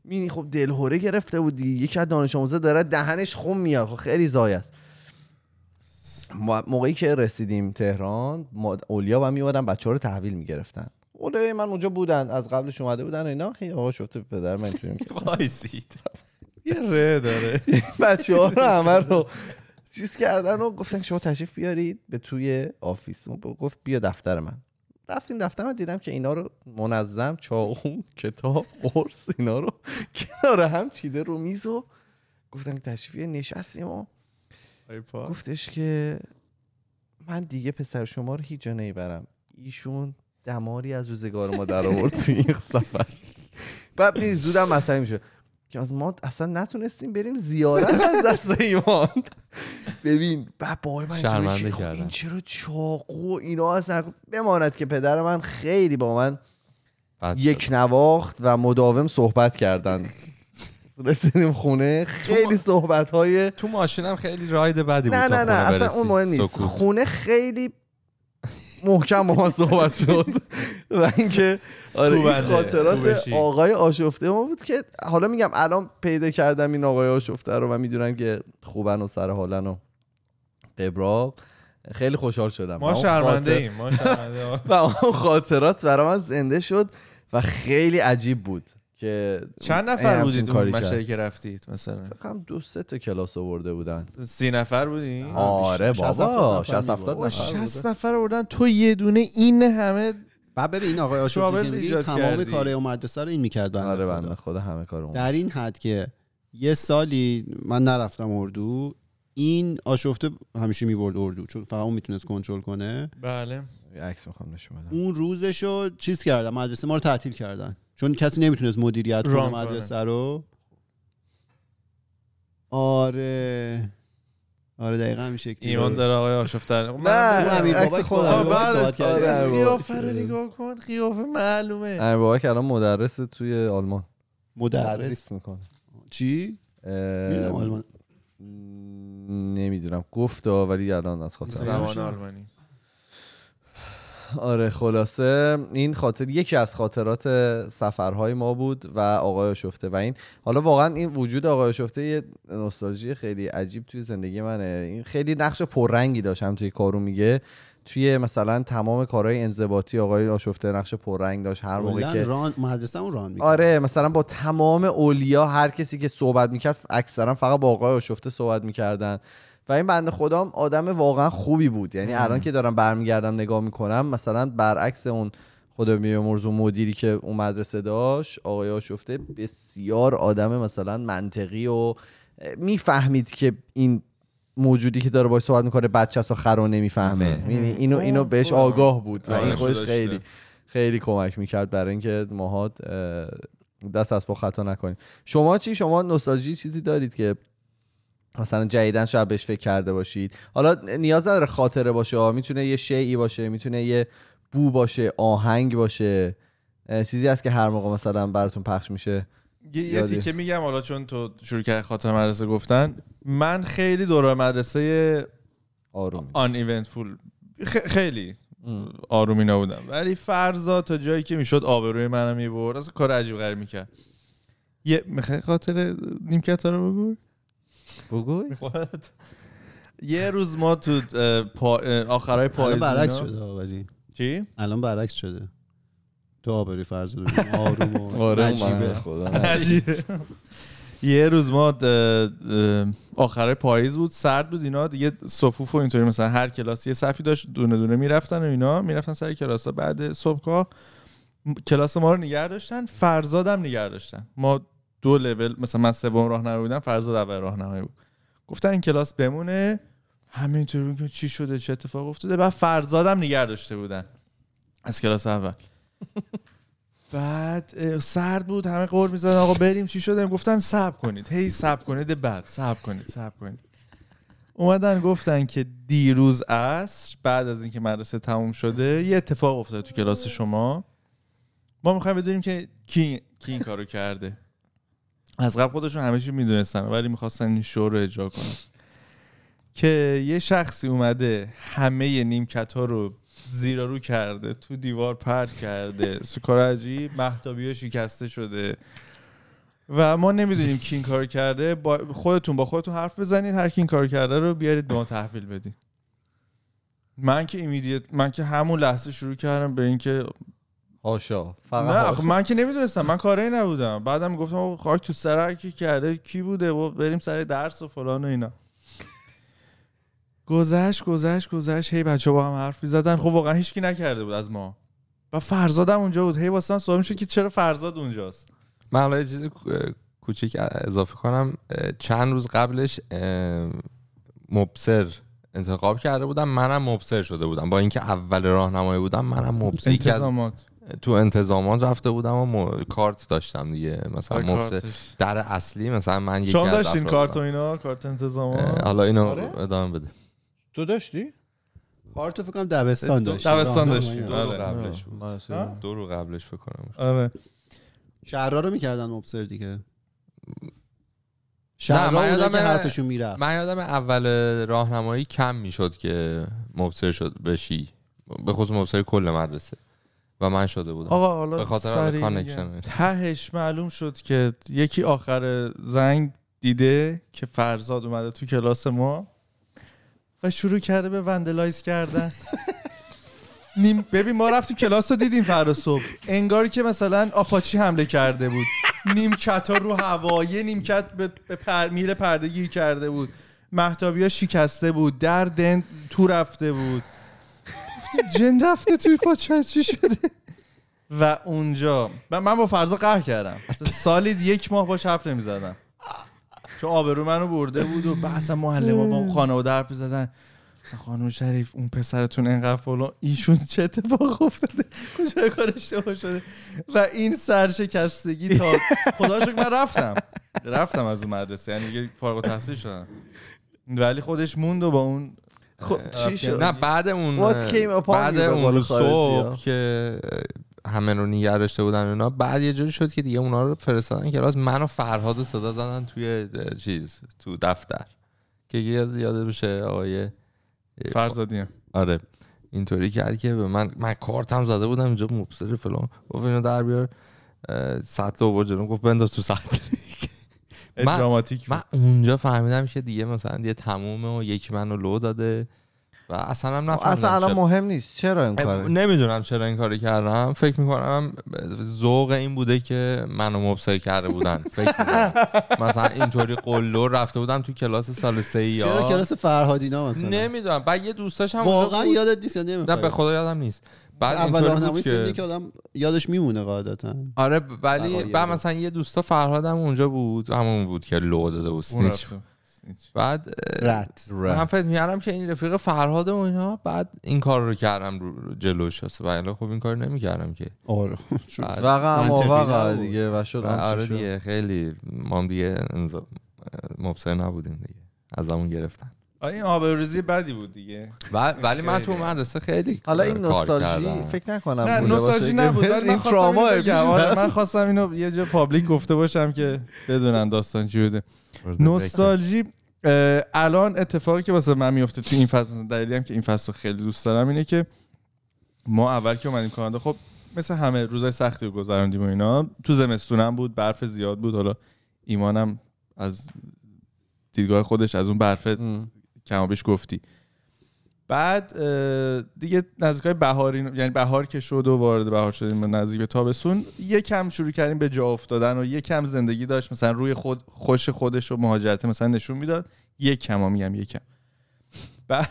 مینی خب دلهوره گرفته بودی یکی از دانش آموزه داره دهنش خون میاد خب خیلی زای است موقعی که رسیدیم تهران اولیا و میومدن بچه ها رو تحویل میگرفتن اوله من اونجا بودن از قبلش اومده بودن اینا هی آقا شفته پدر من تو وایسید یه ره داره بچه ها رو همه رو چیز کردن و گفتن شما تشریف بیارید به توی آفیس گفت بیا دفتر من رفتیم دفتر من دیدم که اینا رو منظم چاون کتاب قرص اینا رو کنار هم چیده رو میز و گفتن تشریف نشستیم و گفتش که من دیگه پسر شما رو هیچ جا نمیبرم ایشون دماری از روزگار ما در آورد توی این سفر بعد زودم مسئله میشه که از ما اصلا نتونستیم بریم زیارت از دست ایمان ببین بعد با من خب این چرا چاقو اینا اصلا خب بماند که پدر من خیلی با من یک نواخت و مداوم صحبت کردن رسیدیم خونه خیلی صحبت های تو ماشینم خیلی راید بدی بود نه نه نه اصلا اون مهم نیست خونه خیلی محکم با ما صحبت شد و اینکه آره خاطرات آقای آشفته ما بود که حالا میگم الان پیدا کردم این آقای آشفته رو و میدونم که خوبن و سر حالن و قبرا خیلی خوشحال شدم ما شرمنده ایم و اون خاطرات برای من زنده شد و خیلی عجیب بود که چند نفر بودید اون مشهری که رفتید مثلا فکر دو سه تا کلاس آورده بودن سی نفر بودی آره بابا 60 70 نفر 60 نفر آوردن تو یه دونه این همه بعد ببین این آقای آشوفی تمام کارهای اون مدرسه رو این میکرد بنده آره بنده خدا همه کار اون در این حد که یه سالی من نرفتم اردو این آشفته همیشه میورد اردو چون فقط اون میتونست کنترل کنه بله عکس میخوام نشون بدم اون روزشو چیز کردم مدرسه ما رو تعطیل کردن چون کسی نمیتونست مدیریت کنه مدرسه رو آره آره دقیقا میشه شکلی ایمان داره آقای آشفتر نه امیر بابا بله. آره، بله. قیافه رو آره. نگاه کن قیافه معلومه امیر بابا که الان مدرس توی آلمان مدرس میکنه چی آلمان نمیدونم گفت ولی الان از خاطر زمان آلمانی آره خلاصه این خاطر یکی از خاطرات سفرهای ما بود و آقای شفته و این حالا واقعا این وجود آقای شفته یه نوستالژی خیلی عجیب توی زندگی منه این خیلی نقش پررنگی داشت هم توی کارو میگه توی مثلا تمام کارهای انضباطی آقای آشفته نقش پررنگ داشت هر موقع که ران مدرسه اون ران آره مثلا با تمام اولیا هر کسی که صحبت میکرد اکثرا فقط با آقای آشفته صحبت میکردن و این بنده خودم آدم واقعا خوبی بود یعنی الان که دارم برمیگردم نگاه میکنم مثلا برعکس اون خدا میامرز و مدیری که اون مدرسه داشت آقای آشفته بسیار آدم مثلا منطقی و میفهمید که این موجودی که داره باش صحبت میکنه بچه و خرو نمیفهمه یعنی اینو اینو بهش آگاه بود و این خودش خیلی خیلی کمک میکرد برای اینکه ماها دست از با خطا نکنیم شما چی شما نوستالژی چیزی دارید که مثلا جدیدن شاید بهش فکر کرده باشید حالا نیاز نداره خاطره باشه میتونه یه شعی باشه میتونه یه بو باشه آهنگ باشه چیزی هست که هر موقع مثلا براتون پخش میشه یه, یادی تیکه میگم حالا چون تو شروع کرد خاطر مدرسه گفتن من خیلی دوره مدرسه آروم آن ایونت خ... خیلی آرومی نبودم ولی فرضا تا جایی که میشد آبروی منو میبرد از کار عجیب غریب میکرد یه میخوای خاطر نیمکت رو بگو بگوی یه روز ما تو آخرای پاییز برعکس شده چی الان برعکس شده تو آبری فرض رو آروم آره، یه روز ما آخر پاییز بود سرد بود اینا دیگه صفوف و اینطوری مثلا هر کلاس یه صفی داشت دونه دونه میرفتن و اینا میرفتن سر کلاس بعد صبح کلاس ما رو نگه داشتن فرزادم نگه داشتن ما دو لول مثلا من سوم راهنمایی بودم فرزاد اول راهنمایی بود گفتن این کلاس بمونه همینطور که چی شده چه اتفاق افتاده بعد فرزادم نگار داشته بودن از کلاس اول بعد سرد بود همه قور میزدن آقا بریم چی شده گفتن صبر کنید هی صبر کنید بعد صبر کنید صبر کنید اومدن گفتن که دیروز عصر بعد از اینکه مدرسه تموم شده یه اتفاق افتاده تو کلاس شما ما میخوایم بدونیم که کی, کی این کارو کرده از قبل خودشون همه چی میدونستن ولی میخواستن این شو رو اجرا کنن که یه شخصی اومده همه نیمکت ها رو زیرا رو کرده تو دیوار پرد کرده سکار عجیب محتابی شکسته شده و ما نمیدونیم کی این کار کرده با خودتون با خودتون حرف بزنید هر کی این کار کرده رو بیارید به ما تحویل بدید من که ایمیدیت من که همون لحظه شروع کردم به اینکه آشا فقط نه خب من که نمیدونستم من کاری نبودم بعدم گفتم خاک تو سر کی کرده کی بوده و بریم سر درس و فلان و اینا گذشت گذشت گذشت هی بچه با هم حرف زدن خب واقعا هیچ کی نکرده بود از ما و فرزادم اونجا بود هی واسه سوال میشه که چرا فرزاد اونجاست من حالا یه چیز کوچیک اضافه کنم چند روز قبلش مبصر انتخاب کرده بودم منم مبصر شده بودم با اینکه اول راهنمایی بودم منم مبصر یکی تو انتظامات رفته بودم و کارت داشتم دیگه مثلا در اصلی مثلا من یک داشتین کارت و اینا کارت انتظامات حالا اینو آره. ادامه بده تو داشتی کارت فکر کنم دبستان داشتی دبستان داشتی آره. آره. دو رو قبلش دو رو قبلش بکنم آره شهرها رو میکردن مبصر دیگه شهرها من یادم حرفشون میرفت من یادم اول راهنمایی کم میشد که مبصر شد بشی به خصوص مبصر کل مدرسه و من شده بودم آقا حالا به خاطر کانکشن تهش معلوم شد که یکی آخر زنگ دیده که فرزاد اومده تو کلاس ما و شروع کرده به وندلایز کردن نیم ببین ما رفتیم کلاس رو دیدیم فردا صبح انگاری که مثلا آپاچی حمله کرده بود نیم ها رو هوایه نیمکت به, به پر... میل پرده گیر کرده بود محتابی ها شکسته بود در دن تو رفته بود جن رفته توی پاچه چی شده و اونجا من با فرضا قهر کردم سالید یک ماه باش حرف زدم چون آبرو منو برده بود و اصلا معلم با خانواده حرف زدن خانم شریف اون پسرتون انقدر فلان ایشون چه اتفاق افتاده کجا کار اشتباه شده و این سرشکستگی تا خدا شکر من رفتم رفتم از اون مدرسه یعنی فارغ التحصیل شدم ولی خودش موند و با اون خب چی شد نه بعد اون بعد اون صبح که همه رو نیگر داشته بودن اونا بعد یه جوری شد که دیگه اونا رو فرستادن که کلاس من و فرهاد رو صدا زدن توی چیز تو دفتر که یاد یاده بشه آقای فرزادی آره اینطوری کرد که به من من کارتم زده بودم اینجا مبصر فلان گفت اینو در بیار سطل رو جنون گفت بنداز تو سطل من, دراماتیک من اونجا فهمیدم که دیگه مثلا یه تمومه و یکی منو لو داده و اصلا هم اصلا الان مهم نیست چرا این کار نمیدونم چرا این کاری کردم فکر میکنم ذوق این بوده که منو مبسای کرده بودن فکر مثلا اینطوری قلو رفته بودم تو کلاس سال سه چرا کلاس فرهادینا مثلا نمیدونم بعد یه دوستاش هم واقعا یادت نیست نه به خدا یادم نیست بعد اول راهنمایی که... که آدم یادش میمونه قاعدتا آره ولی آره، آره. بعد مثلا یه دوستا فرهادم اونجا بود همون بود که لو داده بود سنیچ بعد رد من فکر میارم که این رفیق فرهاد و اینا بعد این کار رو کردم جلوش هست و خب این کار نمیکردم که آره خب، واقعا واقعا دیگه و شد آره دیگه خیلی ما دیگه نبودیم دیگه از همون گرفتن این آبروزی بدی بود دیگه ولی من تو مدرسه خیلی حالا این نوستالژی فکر نکنم نه نوستالژی نبود آره، من خواستم اینو یه جا پابلیک گفته باشم که بدونن داستان چی بوده نوستالژی الان اتفاقی که واسه من میفته تو این فصل دلیلی هم که این فصل رو خیلی دوست دارم اینه که ما اول که اومدیم کانادا خب مثل همه روزای سختی رو گذراندیم و اینا تو زمستونم بود برف زیاد بود حالا ایمانم از دیدگاه خودش از اون برف کما بیش گفتی بعد دیگه نزدیک های بهار یعنی بهار که شد و وارد بهار شدیم نزدیک به تابستون یکم شروع کردیم به جا افتادن و یکم زندگی داشت مثلا روی خود خوش خودش و مهاجرت مثلا نشون میداد یکم میگم یکم بعد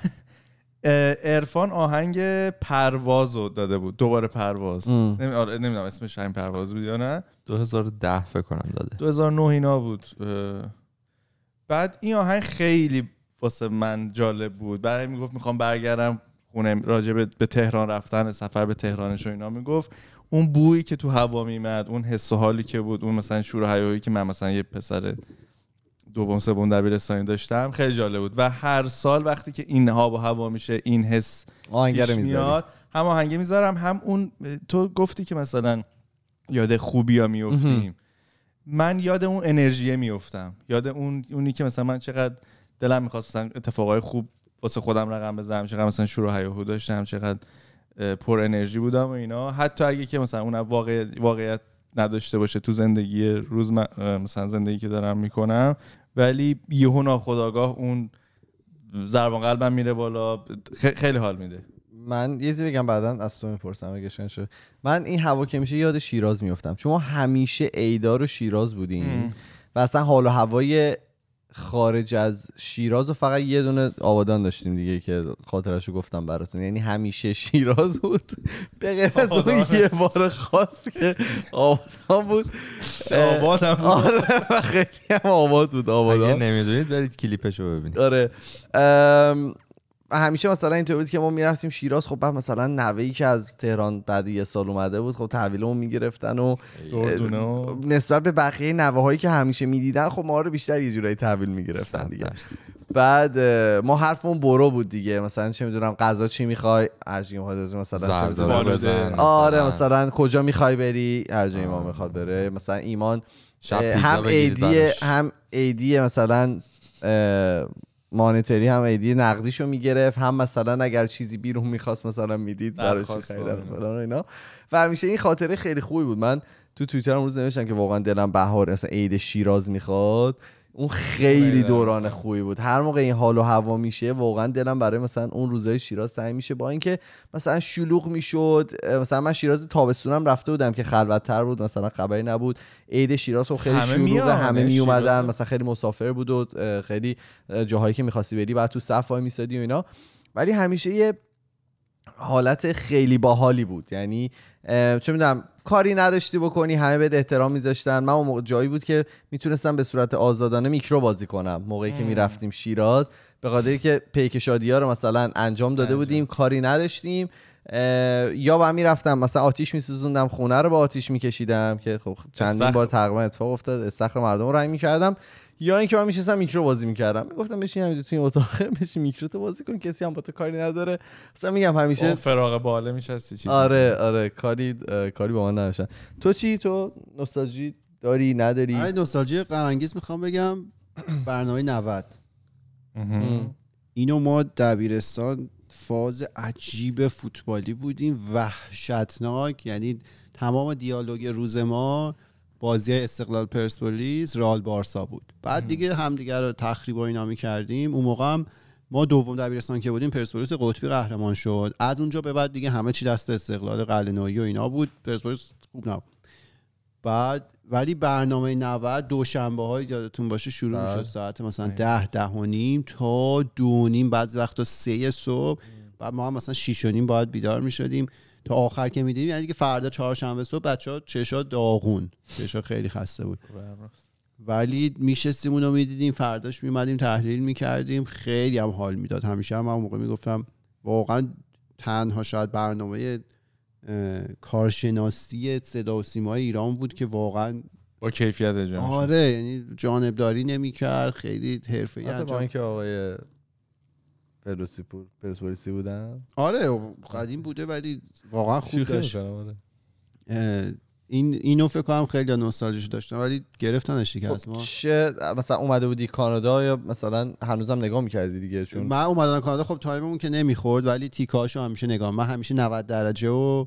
عرفان آهنگ پرواز رو داده بود دوباره پرواز نمی... آره، نمیدونم اسمش همین پرواز بود یا نه 2010 فکر کنم داده 2009 اینا بود بعد این آهنگ خیلی واسه من جالب بود برای میگفت میخوام برگردم خونه راجع به تهران رفتن سفر به تهرانش و اینا میگفت اون بویی که تو هوا میمد اون حس و حالی که بود اون مثلا شور هیایی که من مثلا یه پسر دوم سوم دبیرستانی داشتم خیلی جالب بود و هر سال وقتی که این هوا با هوا میشه این حس آهنگه میاد هم آهنگه میذارم هم اون تو گفتی که مثلا یاد خوبی ها میفتیم من یاد اون انرژیه میفتم یاد اون اونی که مثلا من چقدر دلم میخواست مثلا اتفاقای خوب واسه خودم رقم بزنم چقدر مثلا شروع هیاهو داشتم چقدر پر انرژی بودم و اینا حتی اگه که مثلا اون واقعیت نداشته باشه تو زندگی روز مثلا زندگی که دارم میکنم ولی یهو ناخداگاه اون ضربان قلبم میره بالا خیلی حال میده من یه چیزی بگم بعدا از تو میپرسم اگه شد من این هوا که میشه یاد شیراز میفتم چون ما همیشه ایدار و شیراز بودیم و اصلا حال و هوای خارج از شیراز و فقط یه دونه آبادان داشتیم دیگه که خاطرش رو گفتم براتون یعنی همیشه شیراز بود به غیر از اون یه بار خاص که آبادان بود آباد هم بود آره، خیلی هم آباد بود آبادان اگه نمیدونید برید کلیپش رو ببینید آره همیشه مثلا این بود که ما میرفتیم شیراز خب بعد مثلا نوهی که از تهران بعد یه سال اومده بود خب تحویلمون میگرفتن و نسبت به بقیه نوه هایی که همیشه میدیدن خب ما رو بیشتر یه جورایی تحویل میگرفتن دیگه بعد ما حرفمون برو بود دیگه مثلا چه میدونم غذا چی میخوای ارجی مثلا آره مثلا کجا میخوای بری ارجی ما میخواد بره مثلا ایمان هم ایدی هم ایدی مثلا مانیتوری هم ایدی نقدیشو میگرفت هم مثلا اگر چیزی بیرون میخواست مثلا میدید براش خریدن فلان اینا و همیشه این خاطره خیلی خوبی بود من تو توییتر امروز نوشتم که واقعا دلم بهار مثلا عید شیراز میخواد اون خیلی دوران خوبی بود هر موقع این حال و هوا میشه واقعا دلم برای مثلا اون روزای شیراز سعی میشه با اینکه مثلا شلوغ میشد مثلا من شیراز تابستونم رفته بودم که خلوتتر بود مثلا خبری نبود عید شیراز و خب خیلی شلوغ همه می اومدن مثلا خیلی مسافر بود و خیلی جاهایی که میخواستی بری بعد تو صف وای میسادی و اینا ولی همیشه یه حالت خیلی باحالی بود یعنی چه میدونم کاری نداشتی بکنی همه بهت احترام میذاشتن من اون موقع جایی بود که میتونستم به صورت آزادانه میکرو بازی کنم موقعی که میرفتیم شیراز به خاطر که پیک شادی ها رو مثلا انجام داده بودیم کاری نداشتیم یا با میرفتم مثلا آتیش میسوزوندم خونه رو با آتیش میکشیدم که خب چندین بار تقریبا اتفاق افتاد استخر مردم رو رنگ میکردم یا اینکه من میشستم میکرو بازی میکردم میگفتم بشین همینجا تو این اتاق بشین میکرو تو بازی کن کسی هم با تو کاری نداره اصلا میگم همیشه فراغ باله میشستی آره آره کاری کاری با من نداشتن تو چی تو نوستالژی داری نداری آره نوستالژی غم میخوام بگم برنامه 90 اینو ما دبیرستان فاز عجیب فوتبالی بودیم وحشتناک یعنی تمام دیالوگ روز ما بازی استقلال پرسپولیس رال بارسا بود بعد دیگه همدیگه رو تخریب و اینا می‌کردیم اون موقع هم ما دوم دبیرستان که بودیم پرسپولیس قطبی قهرمان شد از اونجا به بعد دیگه همه چی دست استقلال قلعه‌نویی و اینا بود پرسپولیس خوب نبود بعد ولی برنامه 90 دوشنبه های یادتون باشه شروع بله. شد ساعت مثلا بله. ده ده و نیم تا دو نیم بعضی وقتا سه صبح بعد ما هم مثلا شیش و نیم باید بیدار می شدیم تا آخر که میدیدیم یعنی که فردا چهارشنبه صبح ها چشا داغون چشا خیلی خسته بود خب، ولی میشستیم اونو میدیدیم فرداش میمدیم تحلیل میکردیم خیلی هم حال میداد همیشه هم اون موقع میگفتم واقعا تنها شاید برنامه کارشناسی صدا و سیمای ایران بود که واقعا با کیفیت جانب آره یعنی جانبداری نمیکرد خیلی حرفه‌ای انجام با اینکه آقای پرسپولیسی پرسپولیسی بودم آره قدیم بوده ولی واقعا خوب داشت آره. این اینو فکر کنم خیلی نوستالژیش داشتن ولی گرفتنش که خب، از ما مثلا اومده بودی کانادا یا مثلا هنوزم نگاه میکردی دیگه چون من اومدم کانادا خب تایممون که نمیخورد ولی تیکاشو همیشه نگاه من همیشه 90 درجه و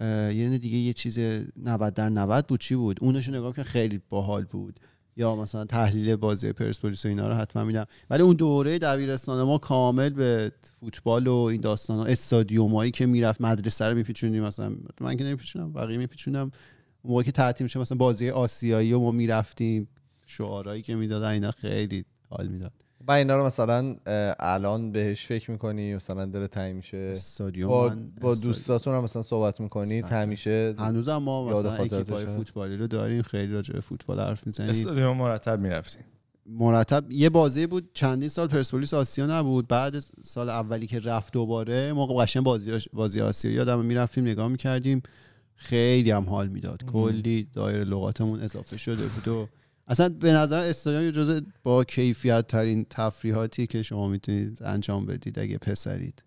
یعنی دیگه یه چیز 90 در 90 بود چی بود اونشو نگاه که خیلی باحال بود یا مثلا تحلیل بازی پرسپولیس و اینا رو حتما میدم ولی اون دوره دبیرستان ما کامل به فوتبال و این داستان ها استادیومایی که میرفت مدرسه رو میپیچوندیم مثلا من که نمیپیچونم بقیه میپیچونم موقعی که تعطیل میشه مثلا بازی آسیایی و ما میرفتیم شعارهایی که میدادن اینا خیلی حال میداد من اینا رو مثلا الان بهش فکر میکنی مثلا دل تنگ میشه با, با دوستاتون هم مثلا صحبت میکنی، همیشه هنوز هم ما مثلا فوتبالی رو داریم خیلی راجع به فوتبال حرف میزنیم استادیوم مرتب میرفتیم مرتب یه بازی بود چندین سال پرسپولیس آسیا نبود بعد سال اولی که رفت دوباره موقع قشنگ بازی بازی آسیا یادم میرفتیم نگاه میکردیم خیلی هم حال میداد کلی دایر لغاتمون اضافه شده بود و اصلا به نظر استادیوم جزء با کیفیت ترین تفریحاتی که شما میتونید انجام بدید اگه پسرید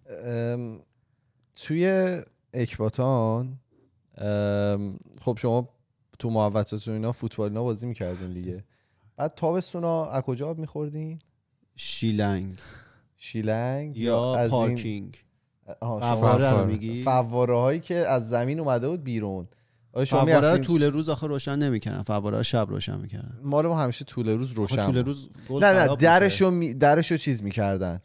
توی اکباتان خب شما تو محوطتون اینا فوتبال اینا بازی میکردین دیگه بعد تابستونا از کجا آب میخوردین شیلنگ شیلنگ یا, پارکینگ فواره هایی که از زمین اومده بود بیرون فواره رو طول روز آخه روشن نمیکنن فواره رو شب روشن میکنن ما رو همیشه طول روز روشن طول روز نه نه رو می... درشو چیز میکردن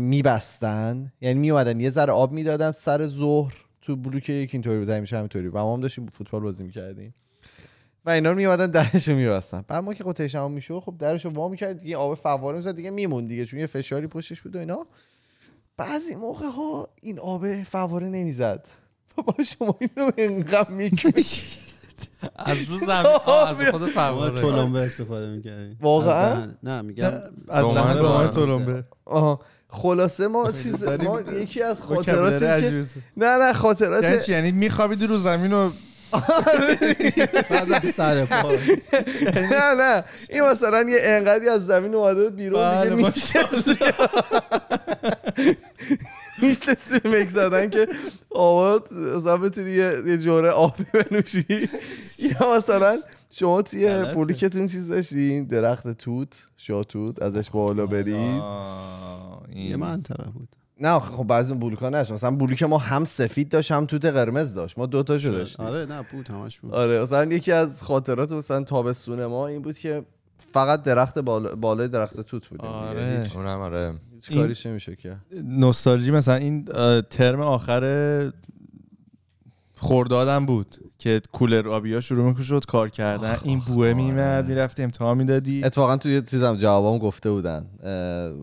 میبستن یعنی میومدن یه ذره آب میدادن سر ظهر تو بلوک یک اینطوری بود همیشه همینطوری و ما هم داشتیم فوتبال بازی میکردیم و اینا رو درش درشو میبستن بعد ما که خود تشم میشد خب درشو وا میکرد دیگه آب فواره میزد دیگه میمون دیگه چون یه فشاری پشتش بود و اینا بعضی موقع ها این آب فواره نمیزد بابا شما اینو انقدر میکشید از رو زمین از خب، خود فقره تلمبه استفاده میکنید واقعا نه میگم از لحن راه تلمبه آها خلاصه ما چیز ما یکی از خاطرات نه نه خاطرات یعنی, یعنی میخوابید رو زمین رو آره. سر پا نه نه این مثلا یه انقدری از زمین اومده بیرون دیگه میشه بله، میشنسی میک زدن که آقا مثلا بتونی یه جوره آبی بنوشی یا مثلا شما توی پولیکتون چیز داشتین درخت توت توت ازش بالا برید یه منطقه بود نه خب بعضی اون ها نش مثلا بلوک ما هم سفید داشت هم توت قرمز داشت ما دوتا تاشو داشتیم آره نه بود همش بود آره مثلا یکی از خاطرات مثلا تابستون ما این بود که فقط درخت بالا... بالای درخت توت بودیم آره. یعنی اونم آره هیچ کاریش نمیشه که نوستالژی مثلا این ترم آخر خوردادم بود که کولر آبیا شروع میکشد کار کردن این بوه آره. میمد میرفتی امتحان میدادی اتفاقا توی چیزم جوابام گفته بودن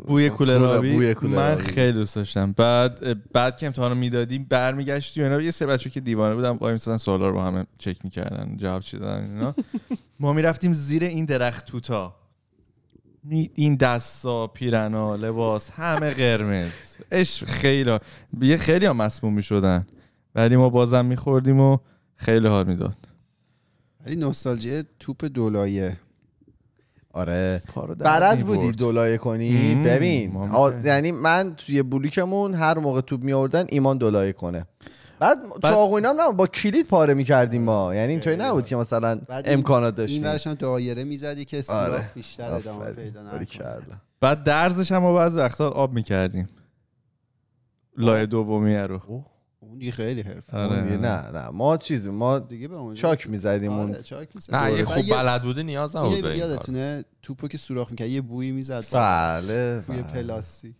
بوی کولر آبی من خیلی دوست داشتم بعد بعد که امتحانو میدادی برمیگشتی و اینا یه سه بچه که دیوانه بودم با مثلا سوالا رو با هم چک میکردن جواب چی دادن اینا ما میرفتیم زیر این درخت توتا این دستا پیرنا لباس همه قرمز اش خیلی یه خیلی ها مسموم ولی ما بازم میخوردیم و خیلی حال میداد ولی نوستالژی توپ دولایه آره برد بودی دولایه کنی ببین یعنی من توی بولیکمون هر موقع توپ می ایمان دولایه کنه بعد, تو چاقو اینا با کلید پاره میکردیم ما یعنی اینطوری نبود که مثلا امکانات داشتیم این دایره میزدی که سیاه آره. بیشتر ادامه پیدا بعد درزش هم ما بعض وقتا آب میکردیم لایه دومیه رو اون دیگه خیلی حرف آره،, آره. نه نه ما چیزی ما دیگه به آره، اون چاک میزدیم اون نه یه خوب بلد بوده نیاز نبود به یادتونه توپو که سوراخ میکرد یه بویی میزد بله بوی بله. پلاستی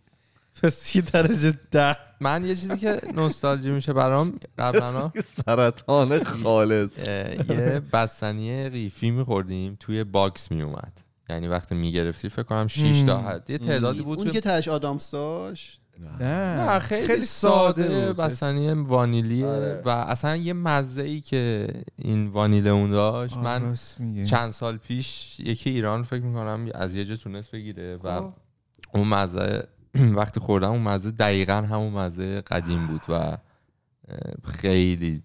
پس درجه ده من یه چیزی که نوستالژی میشه برام قبلنا سرطان خالص یه بستنی قیفی میخوردیم توی باکس میومد یعنی وقتی میگرفتی فکر کنم 6 تا یه تعدادی بود اون که تاش آدامس داشت نه, خیلی, ساده, ساده بستنی وانیلیه آره. و اصلا یه مزه ای که این وانیل اون داشت من چند سال پیش یکی ایران فکر میکنم از یه جا تونست بگیره و خب. اون مزه وقتی خوردم اون مزه دقیقا همون مزه قدیم بود و خیلی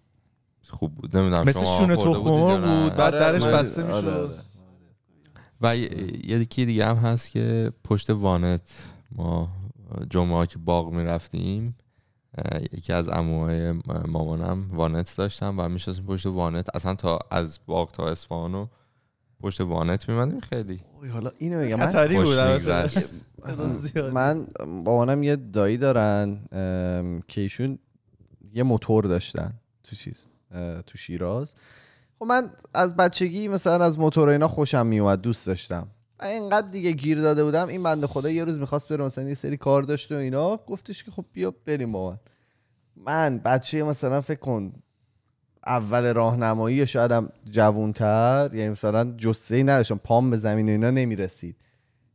خوب بود نمیدونم مثل شونه تخمه بود بعد درش آره، بسته آره، میشد و یکی دیگه هم هست که پشت وانت ما جمعه که باغ میرفتیم یکی از اموهای مامانم وانت داشتم و میشستیم پشت وانت اصلا تا از باغ تا و پشت وانت میمدیم خیلی حالا اینو بگم من من مامانم یه دایی دارن که ایشون یه موتور داشتن تو چیز تو شیراز خب من از بچگی مثلا از موتور اینا خوشم میومد دوست داشتم اینقدر دیگه گیر داده بودم این بنده خدا یه روز میخواست بره مثلا یه سری کار داشته و اینا گفتش که خب بیا بریم با من من بچه مثلا فکر کن اول راهنمایی شاید هم جوونتر یعنی مثلا جسه ای نداشتم پام به زمین و اینا نمیرسید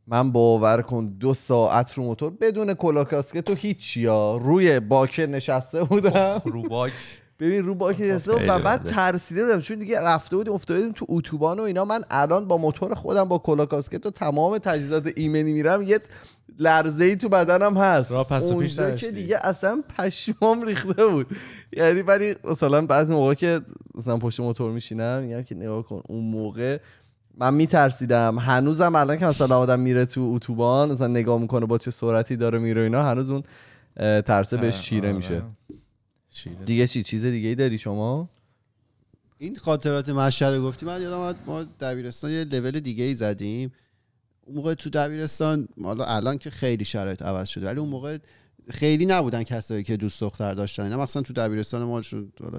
من باور کن دو ساعت رو موتور بدون کلاکاسکه تو هیچ یا روی باکه نشسته بودم رو باک ببین رو باک خب، و بعد ترسیده بودم چون دیگه رفته بودیم افتاده تو اتوبان و اینا من الان با موتور خودم با کلاکاسکت و تمام تجهیزات ایمنی میرم یه لرزه ای تو بدنم هست را پس و پیش که دیگه اصلا پشمام ریخته بود یعنی ولی اصلا بعضی موقع که مثلا پشت موتور میشینم میگم که نگاه کن اون موقع من میترسیدم هنوزم الان که مثلا آدم میره تو اتوبان مثلا نگاه میکنه با چه سرعتی داره میره اینا هنوز اون ترسه بهش چیره آره. میشه دیگه چی چیز دیگه ای داری شما این خاطرات مشهد رو گفتی من یادم ما دبیرستان یه لول دیگه ای زدیم اون موقع تو دبیرستان حالا الان که خیلی شرایط عوض شده ولی اون موقع خیلی نبودن کسایی که دوست دختر داشتن اینا مثلا تو دبیرستان ما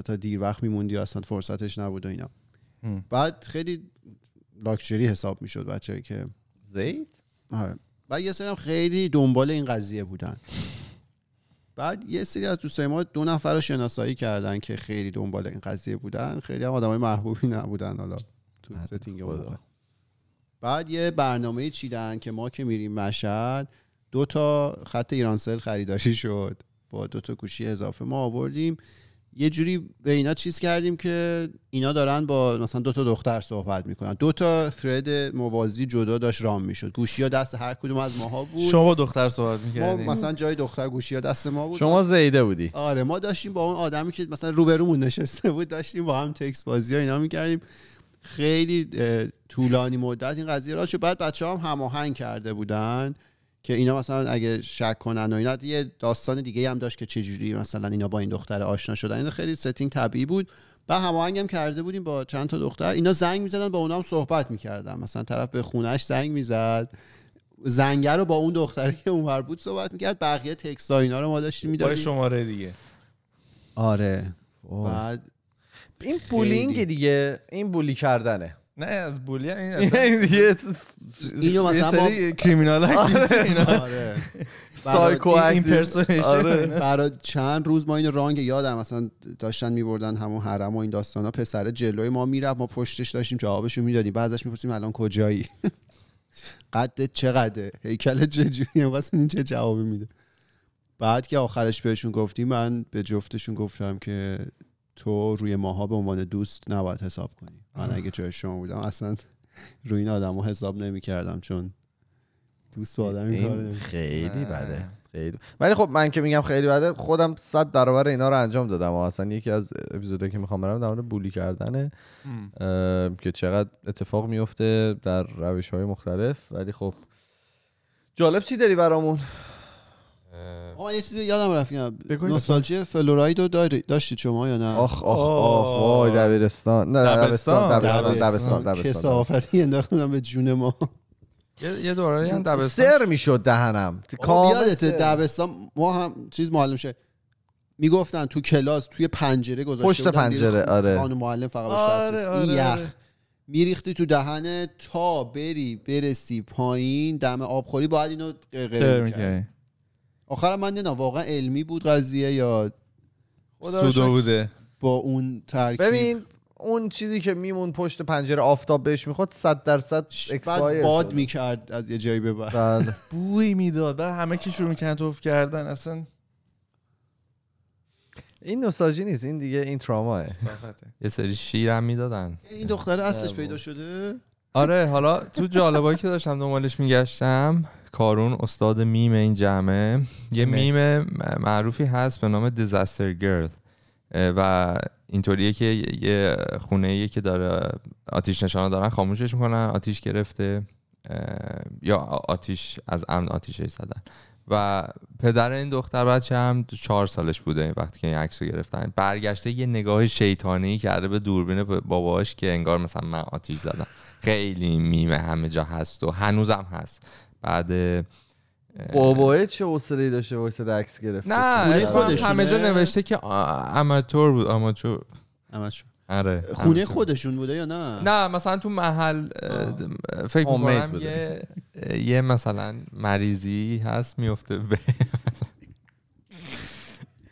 تا دیر وقت میموندی اصلا فرصتش نبود و اینا بعد خیلی لاکچری حساب میشد بچه‌ای که زید آره. بعد یه خیلی دنبال این قضیه بودن بعد یه سری از دوستای ما دو نفر رو شناسایی کردن که خیلی دنبال این قضیه بودن خیلی هم آدمای محبوبی نبودن حالا تو خب، ستینگ خب. بعد یه برنامه چیدن که ما که میریم مشهد دو تا خط ایرانسل خریداری شد با دو تا گوشی اضافه ما آوردیم یه جوری به اینا چیز کردیم که اینا دارن با مثلا دو تا دختر صحبت میکنن دو تا موازی جدا داشت رام میشد گوشی ها دست هر کدوم از ماها بود شما با دختر صحبت میکردیم ما مثلا جای دختر گوشی ها دست ما بود شما زیده بودی آره ما داشتیم با اون آدمی که مثلا روبرومون نشسته بود داشتیم با هم تکس بازی ها اینا میکردیم خیلی طولانی مدت این قضیه را شد بعد بچه هم هماهنگ کرده بودن که اینا مثلا اگه شک کنن و اینا یه داستان دیگه هم داشت که چجوری مثلا اینا با این دختر آشنا شدن این خیلی ستینگ طبیعی بود و هماهنگ هم کرده بودیم با چند تا دختر اینا زنگ میزدن با هم صحبت میکردن مثلا طرف به خونش زنگ میزد زنگ رو با اون دختری که اونور بود صحبت میکرد بقیه تکس اینا رو ما داشتیم میدادیم با شماره دیگه آره بعد این بولینگ دیگه این بولی کردنه نه از بولی هم این اینو مثلا چند روز ما این رانگ یادم مثلا داشتن میبردن همون حرم و این ها پسر جلوی ما میرفت ما پشتش داشتیم جوابشو میدادیم بعدش میپرسیم الان کجایی قد چقدره هیکل چجوریه واسه این چه جوابی میده بعد که آخرش بهشون گفتیم من به جفتشون گفتم که تو روی ماها به عنوان دوست نباید حساب کنی من اگه جای شما بودم اصلا روی این آدم ها حساب نمی کردم چون دوست با آدم این کار خیلی بده خیلی ولی خب من که میگم خیلی بده خودم صد برابر اینا رو انجام دادم و اصلا یکی از اپیزودهایی که میخوام برم در مورد بولی کردنه که چقدر اتفاق میفته در روش های مختلف ولی خب جالب چی داری برامون آه یه چیزی یادم رفت نوستالژی فلوراید رو داشتید شما یا نه آخ آخ آخ وای دبیرستان نه دبستان دبستان دبستان کسافتی انداختم به جون ما یه دورانی هم دبستان سر میشد دهنم یادت دبستان ما هم چیز معلم شه میگفتن تو کلاس توی پنجره گذاشته پشت پنجره آره خانم معلم فقط آره،, آره این آره. یخ میریختی تو دهنه تا بری برسی پایین دم آبخوری باید اینو قرقره آخرم من نه واقعا علمی بود قضیه یا سودا بوده با اون ترکیب ببین اون چیزی که میمون پشت پنجره آفتاب بهش میخواد صد درصد اکسپایر باد میکرد از یه جایی به بعد بله. بوی میداد بعد همه که شروع میکنن توف کردن اصلا این نوساجی نیست این دیگه این تراماه یه سری شیر هم میدادن این دختره اصلش بله. پیدا شده آره حالا تو جالبایی که داشتم دنبالش میگشتم کارون استاد میم این جمعه یه میم معروفی هست به نام دیزاستر گرل و اینطوریه که یه خونه که داره آتیش نشانه دارن خاموشش میکنن آتیش گرفته یا آتیش از امن آتیش زدن و پدر این دختر بچه هم چهار سالش بوده وقتی که این عکس رو گرفتن برگشته یه نگاه شیطانی کرده به دوربین باباش که انگار مثلا من آتیش زدم خیلی میمه همه جا هست و هنوزم هست بعد بابایه چه حوصله‌ای داشته وایسه عکس گرفت نه یعنی خودش همه جا نوشته که آماتور بود آماتور آماتور آره خونه خودشون بوده یا نه نه مثلا تو محل فکر می‌کنم یه یه مثلا مریضی هست میفته به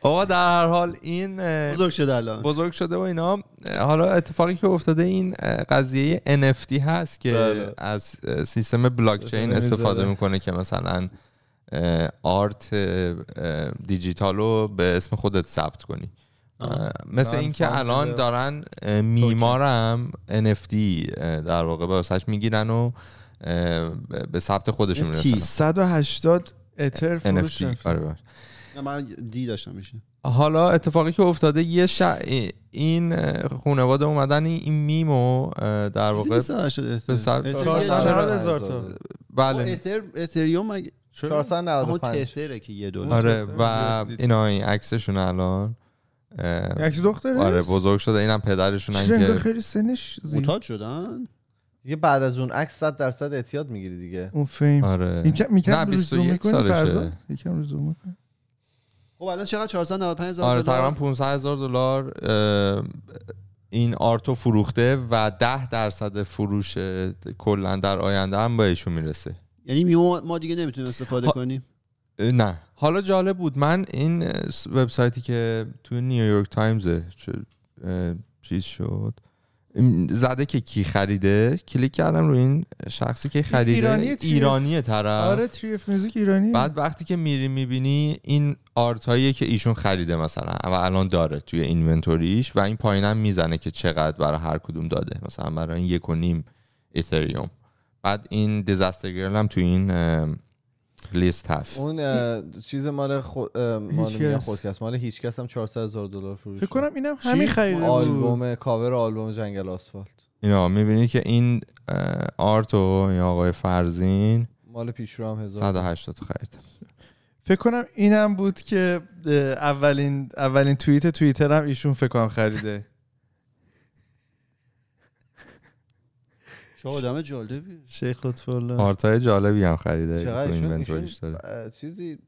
آقا در هر حال این بزرگ شده الان بزرگ شده و اینا حالا اتفاقی که افتاده این قضیه NFT هست که بله. از سیستم بلاک چین استفاده میکنه که مثلا آرت دیجیتال رو به اسم خودت ثبت کنی مثل اینکه الان دارن میمارم NFT در واقع باسش میگیرن و به ثبت خودشون رسن 180 اتر فروش من دی داشتم میشه حالا اتفاقی که افتاده یه ش... این خانواده اومدن این میمو در واقع بله اتریوم که یه آره، و اینا این عکسشون الان عکس دختره آره بزرگ شده اینم پدرشون که خیلی سنش زیاد شدن دیگه بعد از اون عکس 100 درصد اعتیاد میگیری دیگه اون فیم آره این کم میکنه زوم میکنی فرضا یکم زوم میکنی خب الان چقدر 495 هزار آره تقریبا 500 هزار دلار این آرتو فروخته و 10 درصد فروش کلا در آینده هم به میرسه یعنی ما دیگه نمیتونیم استفاده کنیم نه حالا جالب بود من این وبسایتی که تو نیویورک تایمز چیز شد زده که کی خریده کلیک کردم رو این شخصی که خریده ایرانی ایرانیه طرف آره تریف میوزیک ایرانی بعد وقتی که میری میبینی این آرت که ایشون خریده مثلا و الان داره توی اینونتوریش و این پایینم میزنه که چقدر برای هر کدوم داده مثلا برای این یک و نیم اتریوم بعد این دیزاستر هم توی این لیست هست اون چیز مال خود مال خودکس مال هیچکس هم 400 هزار دلار فروش فکر کنم اینم همین خرید آلبوم کاور آلبوم جنگل آسفالت اینا میبینی که این آرت و این آقای فرزین مال پیشرو هم 180 خرید فکر کنم اینم بود که اولین اولین توییت توییتر هم ایشون فکر کنم خریده چه آدم جالبی شیخ لطف الله آرتای جالبی هم خریده تو داره چیزی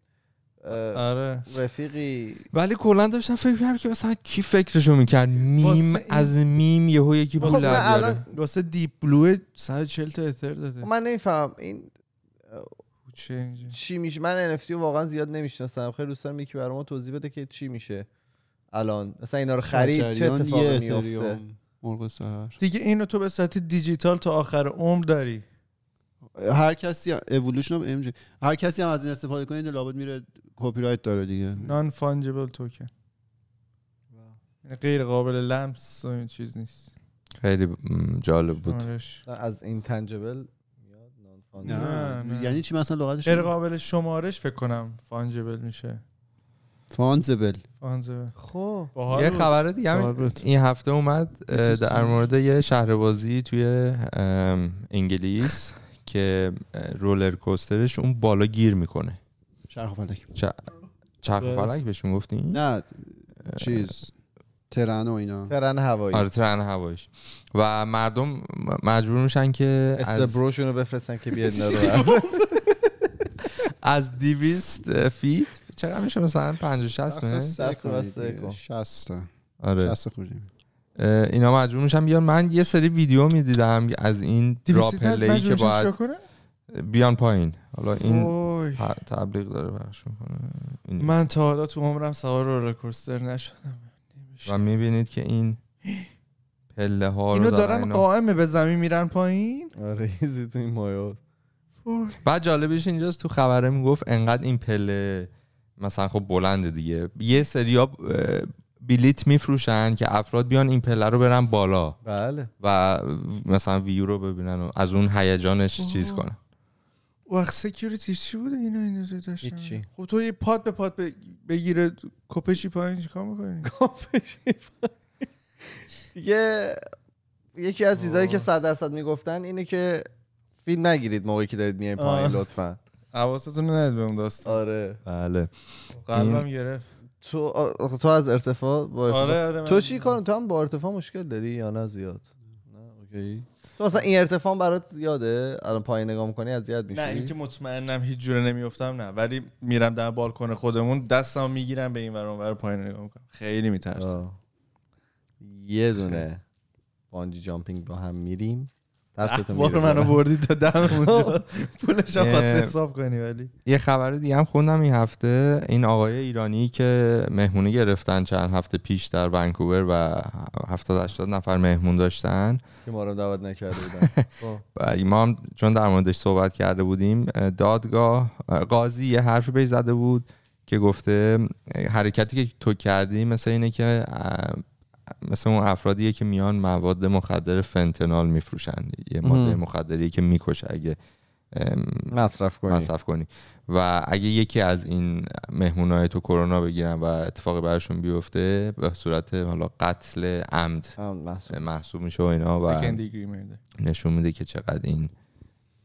آره. رفیقی ولی کلا داشتم فکر کردم که مثلا کی فکرشو میکرد میم از میم یهو یکی پول در بیاره واسه دیپ بلو 140 تا اتر داده من نمیفهم این چی میشه من NFT واقعا زیاد نمیشناسم خیلی دوست دارم یکی برام توضیح بده که چی میشه الان مثلا اینا رو خرید چه اتفاقی میفته مرغ سهر دیگه اینو تو به سطح دیجیتال تا آخر عمر داری هر کسی اِوولوشن ام هر کسی هم از این استفاده کنه لابد میره کپی رایت داره دیگه نان فانجیبل توکن غیر قابل لمس این چیز نیست خیلی جالب بود از این تنجبل نه, نه. یعنی چی مثلا لغتش غیر قابل شمارش فکر کنم فانجبل میشه فانزبل فانزبل خب یه خبر دیگه هم این هفته اومد در مورد یه شهر بازی توی انگلیس که رولر کوسترش اون بالا گیر میکنه چرخ فلک چرخ فلک بهش میگفتین نه چیز ترن و اینا ترن هوایی آره ترن هواییش و مردم مجبور میشن که از بروشون رو بفرستن که بیاد از دیویست فیت چقدر میشه مثلا و 60 نه 60 آره 60 خوردیم اینا مجبور میشن بیان من یه سری ویدیو میدیدم از این دراپ پلی که باید بیان پایین حالا این تبلیغ داره بخش میکنه من تا حالا تو عمرم سوار رکورستر نشدم و میبینید که این پله ها رو اینو دارن, دارن قائمه به زمین میرن پایین آره تو این مایه بعد جالبیش اینجاست تو خبره میگفت انقدر این پله مثلا خب بلنده دیگه یه ها بلیت میفروشن که افراد بیان این پله رو برن بالا بله و مثلا ویو رو ببینن و از اون هیجانش چیز کنن وقت سکیوریتی چی بوده اینا اینو داشتن خب تو یه پات به پاد بگیره کپشی پایین چیکار میکنی دیگه یکی از چیزایی که صد درصد میگفتن اینه که فیلم نگیرید موقعی که دارید میایم پایین لطفا حواستون نهید به اون داستان آره بله قلبم گرفت تو تو از ارتفاع با ارتفاع. آره, آره، تو چی کار تو هم با ارتفاع مشکل داری یا نه زیاد نه اوکی تو مثلا این ارتفاع برات یاده؟ الان پایین نگاه میکنی اذیت میشی نه اینکه مطمئنم هیچ جوره نمیافتم نه ولی میرم در بالکن خودمون دستم میگیرم به این ور پایین نگاه میکنم خیلی میترسم یه دونه بانجی جامپینگ با هم میریم ترستون منو بردید تا دم اونجا پولش هم حساب کنی ولی یه خبر دیگه هم خوندم این هفته این آقای ایرانی که مهمونی گرفتن چند هفته پیش در ونکوور و 70 80 نفر مهمون داشتن که ما رو دعوت نکرده بودن ما هم چون در موردش صحبت کرده بودیم دادگاه قاضی یه حرفی بهش زده بود که گفته حرکتی که تو کردی مثل اینه که مثل اون افرادیه که میان مواد مخدر فنتنال میفروشند یه ماده مخدریه که میکشه اگه مصرف کنی. و اگه یکی از این مهمونای تو کرونا بگیرن و اتفاقی براشون بیفته به صورت حالا قتل عمد محسوب میشه و اینا و نشون میده که چقدر این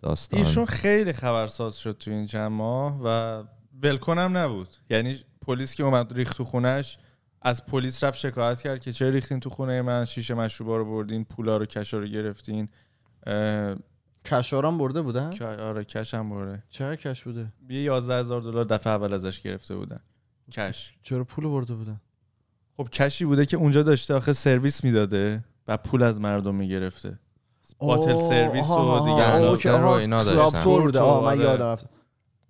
داستان ایشون خیلی خبرساز شد تو این چند ماه و ولکنم نبود یعنی پلیس که اومد ریخت تو خونش از پلیس رفت شکایت کرد که چه ریختین تو خونه من شیشه مشروبا رو بردین پولا رو کشا رو گرفتین هم برده بودن؟ آره کش هم برده چه کش بوده؟ یه 11000 دلار دفعه اول ازش گرفته بودن کش چرا پول برده بودن؟ خب کشی بوده که اونجا داشته آخه سرویس میداده و پول از مردم میگرفته باتل سرویس و دیگه اینا داشتن بوده من آره. یادم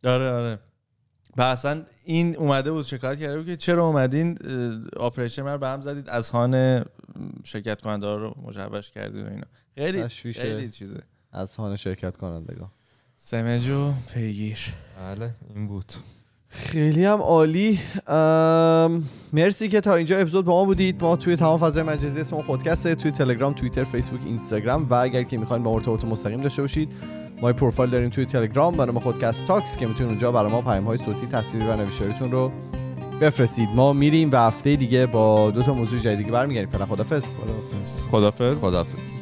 آره آره و اصلا این اومده بود شکایت کرده بود که چرا اومدین آپریشن من به هم زدید از هان شرکت کننده رو مجوش کردید و اینا خیلی خیلی چیزه از هان شرکت کنندگان سمجو پیگیر بله این بود خیلی هم عالی مرسی که تا اینجا اپیزود با ما بودید ما توی تمام فضای مجازی اسم خودکسته توی تلگرام توییتر فیسبوک اینستاگرام و اگر که میخواین با ارتباط مستقیم داشته باشید ما پروفایل داریم توی تلگرام برای ما خودکست تاکس که میتونید اونجا برای ما پیام های صوتی تصویری و نوشتاریتون رو بفرستید ما میریم و هفته دیگه با دو تا موضوع جدیدی برمیگردیم فعلا خدافظ خدافظ خدافظ خدافظ